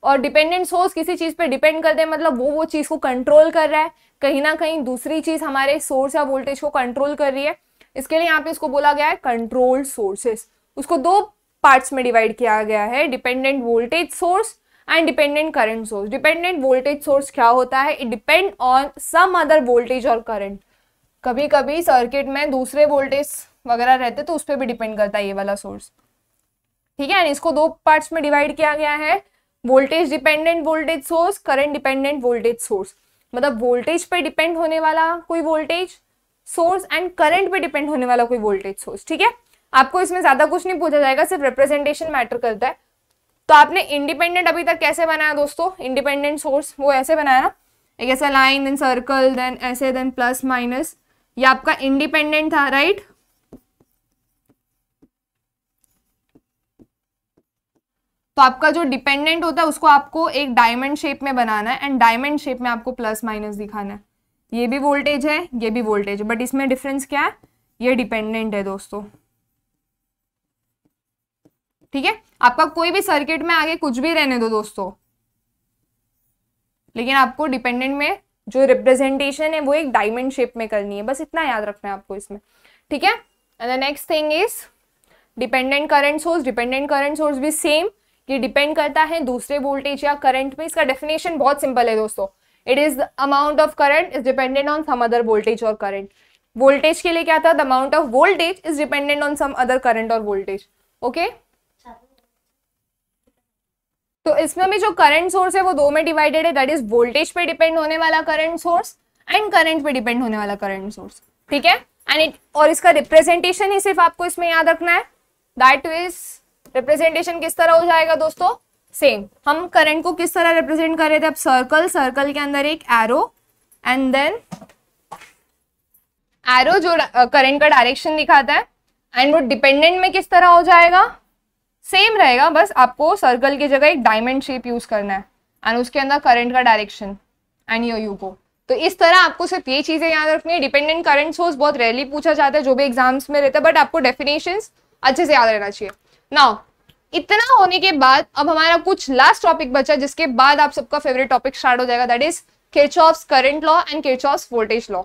और डिपेंडेंट सोर्स किसी चीज़ पर डिपेंड करते हैं मतलब वो वो चीज़ को कंट्रोल कर रहा है कहीं ना कहीं दूसरी चीज़ हमारे सोर्स या वोल्टेज को कंट्रोल कर रही है इसके लिए यहाँ पे इसको बोला गया है कंट्रोल सोर्सेस उसको दो पार्ट्स में डिवाइड किया गया है dependent voltage source and dependent current source dependent voltage source क्या होता है it depend on some other voltage और करंट कभी कभी सर्किट में दूसरे वोल्टेज वगैरह रहते तो उस पर भी डिपेंड करता है ये वाला सोर्स ठीक है इसको दो पार्ट्स में डिवाइड किया गया है voltage dependent voltage source current dependent voltage source मतलब वोल्टेज पे डिपेंड होने वाला कोई वोल्टेज सोर्स एंड करंट पे डिपेंड होने वाला कोई वोल्टेज सोर्स ठीक है आपको इसमें ज्यादा कुछ नहीं पूछा जाएगा सिर्फ रिप्रेजेंटेशन मैटर करता है तो आपने इंडिपेंडेंट अभी तक कैसे बनाया दोस्तों इंडिपेंडेंट सोर्स वो ऐसे बनाया ना एक ऐसा लाइन देन सर्कल देन ऐसे देन प्लस माइनस ये आपका इंडिपेंडेंट था राइट तो आपका जो डिपेंडेंट होता है उसको आपको एक डायमंड शेप में बनाना है एंड डायमंड शेप में आपको प्लस माइनस दिखाना है ये भी वोल्टेज है ये भी वोल्टेज बट इसमें डिफरेंस क्या है ये डिपेंडेंट है दोस्तों ठीक है आपका कोई भी सर्किट में आगे कुछ भी रहने दो दोस्तों लेकिन आपको डिपेंडेंट में जो रिप्रेजेंटेशन है वो एक डायमंड शेप में करनी है बस इतना याद रखना है आपको इसमें ठीक है and the next thing is dependent current source dependent current source भी सेम ये डिपेंड करता है दूसरे वोल्टेज या करंट में इसका डेफिनेशन बहुत सिंपल है दोस्तों it is amount of current is dependent on some other voltage और करंट वोल्टेज के लिए क्या था the amount of voltage is dependent on some other current और वोल्टेज ओके तो इसमें भी जो करंट सोर्स है वो दो में डिवाइडेड है दैट इज वोल्टेज पे डिपेंड होने वाला करंट सोर्स एंड करंट पे डिपेंड होने वाला करंट सोर्स ठीक है एंड इट और इसका रिप्रेजेंटेशन ही सिर्फ आपको इसमें याद रखना है दैट इज रिप्रेजेंटेशन किस तरह हो जाएगा दोस्तों सेम हम करंट को किस तरह रिप्रेजेंट कर रहे थे अब सर्कल सर्कल के अंदर एक एरो एंड देन एरो जो करंट का डायरेक्शन दिखाता है एंड वो डिपेंडेंट में किस तरह हो जाएगा सेम रहेगा बस आपको सर्कल की जगह एक डायमंड शेप यूज करना है एंड उसके अंदर करंट का डायरेक्शन एंड योर यू को तो इस तरह आपको सिर्फ ये चीज़ें याद रखनी है डिपेंडेंट करंट सोर्स बहुत रेयरली पूछा जाता है जो भी एग्जाम्स में रहता है बट आपको डेफिनेशन अच्छे से याद रहना चाहिए नाउ इतना होने के बाद अब हमारा कुछ लास्ट टॉपिक बचा जिसके बाद आप सबका फेवरेट टॉपिक स्टार्ट हो जाएगा that is Kirchhoff current law and Kirchhoff voltage law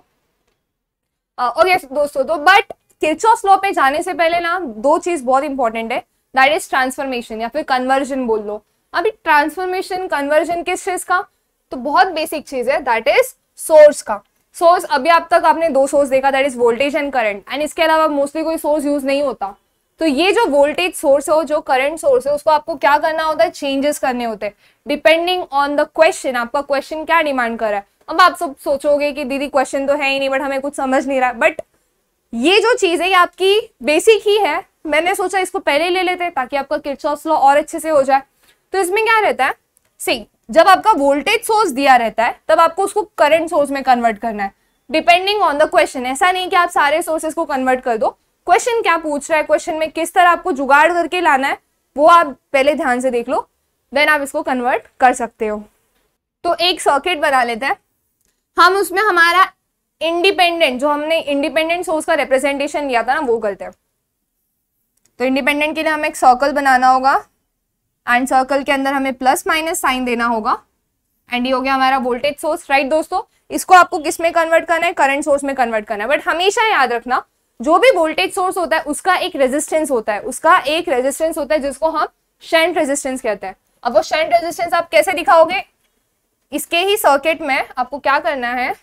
okay दोस्तों तो बट केच लॉ पे जाने से पहले ना दो चीज बहुत इंपॉर्टेंट है दैट इज ट्रांसफॉर्मेशन या फिर कन्वर्जन बोल लो अभी ट्रांसफॉर्मेशन कन्वर्जन किस चीज का तो बहुत बेसिक चीज है दैट इज सोर्स का सोर्स अभी अब तक आपने दो सोर्स देखा that is voltage and current and इसके अलावा मोस्टली कोई सोर्स यूज नहीं होता तो ये जो वोल्टेज सोर्स है जो करंट सोर्स है उसको आपको क्या करना होता है चेंजेस करने होते हैं डिपेंडिंग ऑन द क्वेश्चन आपका क्वेश्चन क्या डिमांड कर रहा है अब आप सब सोचोगे कि दीदी क्वेश्चन तो है ही नहीं बट हमें कुछ समझ नहीं रहा बट ये जो चीज़ है ये आपकी बेसिक ही है मैंने सोचा इसको पहले ले लेते हैं ताकि आपका किरचॉफ लॉ और अच्छे से हो जाए तो इसमें क्या रहता है सी जब आपका वोल्टेज सोर्स दिया रहता है तब आपको उसको करंट सोर्स में कन्वर्ट करना है डिपेंडिंग ऑन द क्वेश्चन ऐसा नहीं कि आप सारे सोर्सेस को कन्वर्ट कर दो क्वेश्चन क्या पूछ रहा है क्वेश्चन में किस तरह आपको जुगाड़ करके लाना है वो आप पहले ध्यान से देख लो देन आप इसको कन्वर्ट कर सकते हो तो एक सर्किट बना लेते हैं हम उसमें हमारा इंडिपेंडेंट जो हमने इंडिपेंडेंट सोर्स का रिप्रेजेंटेशन लिया था ना वो करते हैं तो इंडिपेंडेंट के लिए हमें एक सर्कल बनाना होगा एंड सर्कल के अंदर हमें प्लस माइनस साइन देना होगा एंड ये हो गया हमारा वोल्टेज सोर्स राइट दोस्तों इसको आपको किस में कन्वर्ट करना है करंट सोर्स में कन्वर्ट करना है बट हमेशा याद रखना जो भी वोल्टेज सोर्स होता है उसका एक रेजिस्टेंस होता है उसका एक रेजिस्टेंस होता है जिसको हम शेंट रेजिस्टेंस कहते हैं अब वो शेंट रेजिस्टेंस आप कैसे दिखाओगे इसके ही सर्किट में आपको क्या करना है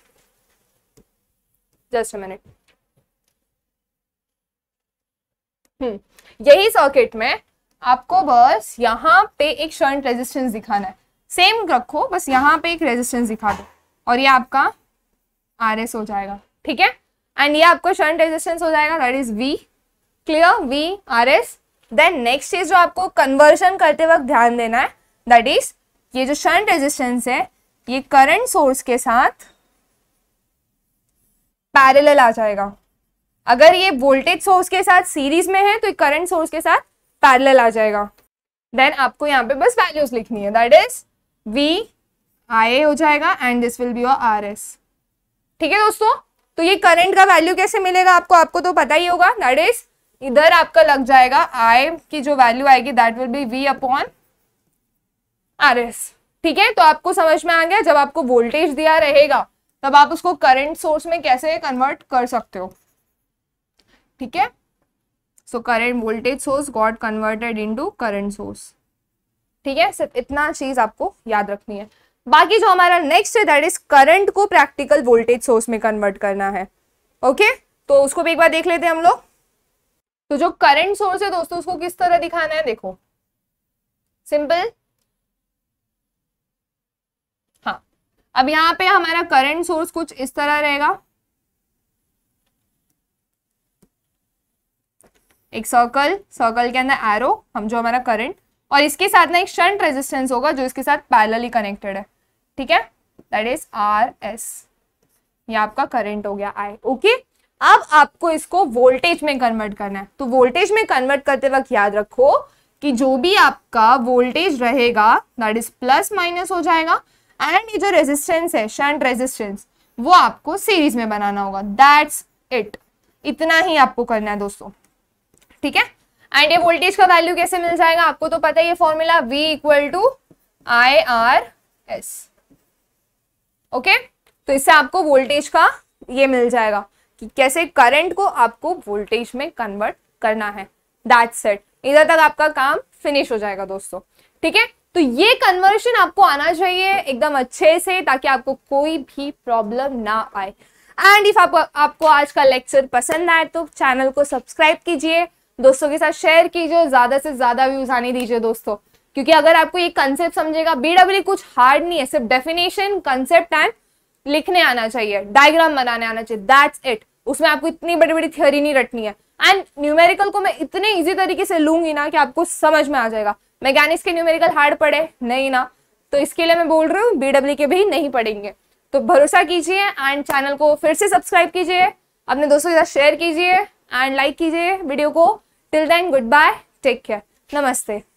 जस्ट मिनट हम्म यही सर्किट में आपको बस यहाँ पे एक शंट रेजिस्टेंस दिखाना है सेम रखो बस यहाँ पे एक रेजिस्टेंस दिखा दो और ये आपका आर एस हो जाएगा ठीक है एंड ये आपको शर्ट रेजिस्टेंस हो जाएगा that is V clear V R S then next चीज जो आपको कन्वर्जन करते वक्त ध्यान देना है दैट इज ये जो शर्ट रेजिस्टेंस है ये करंट सोर्स के साथ पैरेलल आ जाएगा अगर ये वोल्टेज सोर्स के साथ सीरीज में है तो करंट सोर्स के साथ पैरेलल आ जाएगा देन आपको यहाँ पे बस वैल्यूज लिखनी है दैट इज वी आई हो जाएगा and this will be your R S ठीक है दोस्तों तो ये करंट का वैल्यू कैसे मिलेगा आपको आपको तो पता ही होगा दैट इज इधर आपका लग जाएगा आई की जो वैल्यू आएगी that will be V upon R S ठीक है तो आपको समझ में आ गया जब आपको वोल्टेज दिया रहेगा तब आप उसको करंट सोर्स में कैसे कन्वर्ट कर सकते हो ठीक है so current voltage source got converted into current source ठीक है सिर्फ इतना चीज आपको याद रखनी है बाकी जो हमारा नेक्स्ट है दैट इज करंट को प्रैक्टिकल वोल्टेज सोर्स में कन्वर्ट करना है ओके okay? तो उसको भी एक बार देख लेते हैं हम लोग तो जो करंट सोर्स है दोस्तों उसको किस तरह दिखाना है देखो सिंपल हाँ अब यहां पे हमारा करंट सोर्स कुछ इस तरह रहेगा एक सर्कल सर्कल के अंदर एरो हम जो हमारा करंट और इसके साथ ना एक शंट रेजिस्टेंस होगा जो इसके साथ पैरेलली कनेक्टेड है ठीक है दैट इज आर एस ये आपका करंट हो गया आई ओके अब आपको इसको वोल्टेज में कन्वर्ट करना है तो वोल्टेज में कन्वर्ट करते वक्त याद रखो कि जो भी आपका वोल्टेज रहेगा दैट इज प्लस माइनस हो जाएगा एंड ये जो रेजिस्टेंस है शंट रेजिस्टेंस वो आपको सीरीज में बनाना होगा दैट्स इट इतना ही आपको करना है दोस्तों ठीक है एंड ये वोल्टेज का वैल्यू कैसे मिल जाएगा आपको तो पता है ये formula V equal to I R S okay तो इससे आपको वोल्टेज का ये मिल जाएगा कि कैसे करंट को आपको वोल्टेज में कन्वर्ट करना है दैट सेट इधर तक आपका काम फिनिश हो जाएगा दोस्तों ठीक है तो ये कन्वर्शन आपको आना चाहिए एकदम अच्छे से ताकि आपको कोई भी प्रॉब्लम ना आए एंड इफ आप, आपको आज का लेक्चर पसंद आए तो चैनल को सब्सक्राइब कीजिए दोस्तों के साथ शेयर कीजिए और ज्यादा से ज्यादा व्यूज आने दीजिए दोस्तों क्योंकि अगर आपको ये कंसेप्ट समझेगा बीडब्ल्यू कुछ हार्ड नहीं है सिर्फ डेफिनेशन कंसेप्ट एंड लिखने आना चाहिए डायग्राम बनाने आना चाहिए दैट्स इट उसमें आपको इतनी बड़ी बड़ी थियोरी नहीं रटनी है एंड न्यूमेरिकल को मैं इतने इजी तरीके से लूंगी ना कि आपको समझ में आ जाएगा मैकेनिक्स के न्यूमेरिकल हार्ड पड़े नहीं ना तो इसके लिए मैं बोल रही हूँ बीडब्ल्यू के भी नहीं पड़ेंगे तो भरोसा कीजिए एंड चैनल को फिर से सब्सक्राइब कीजिए अपने दोस्तों के साथ शेयर कीजिए एंड लाइक कीजिए वीडियो को till then good bye take care नमस्ते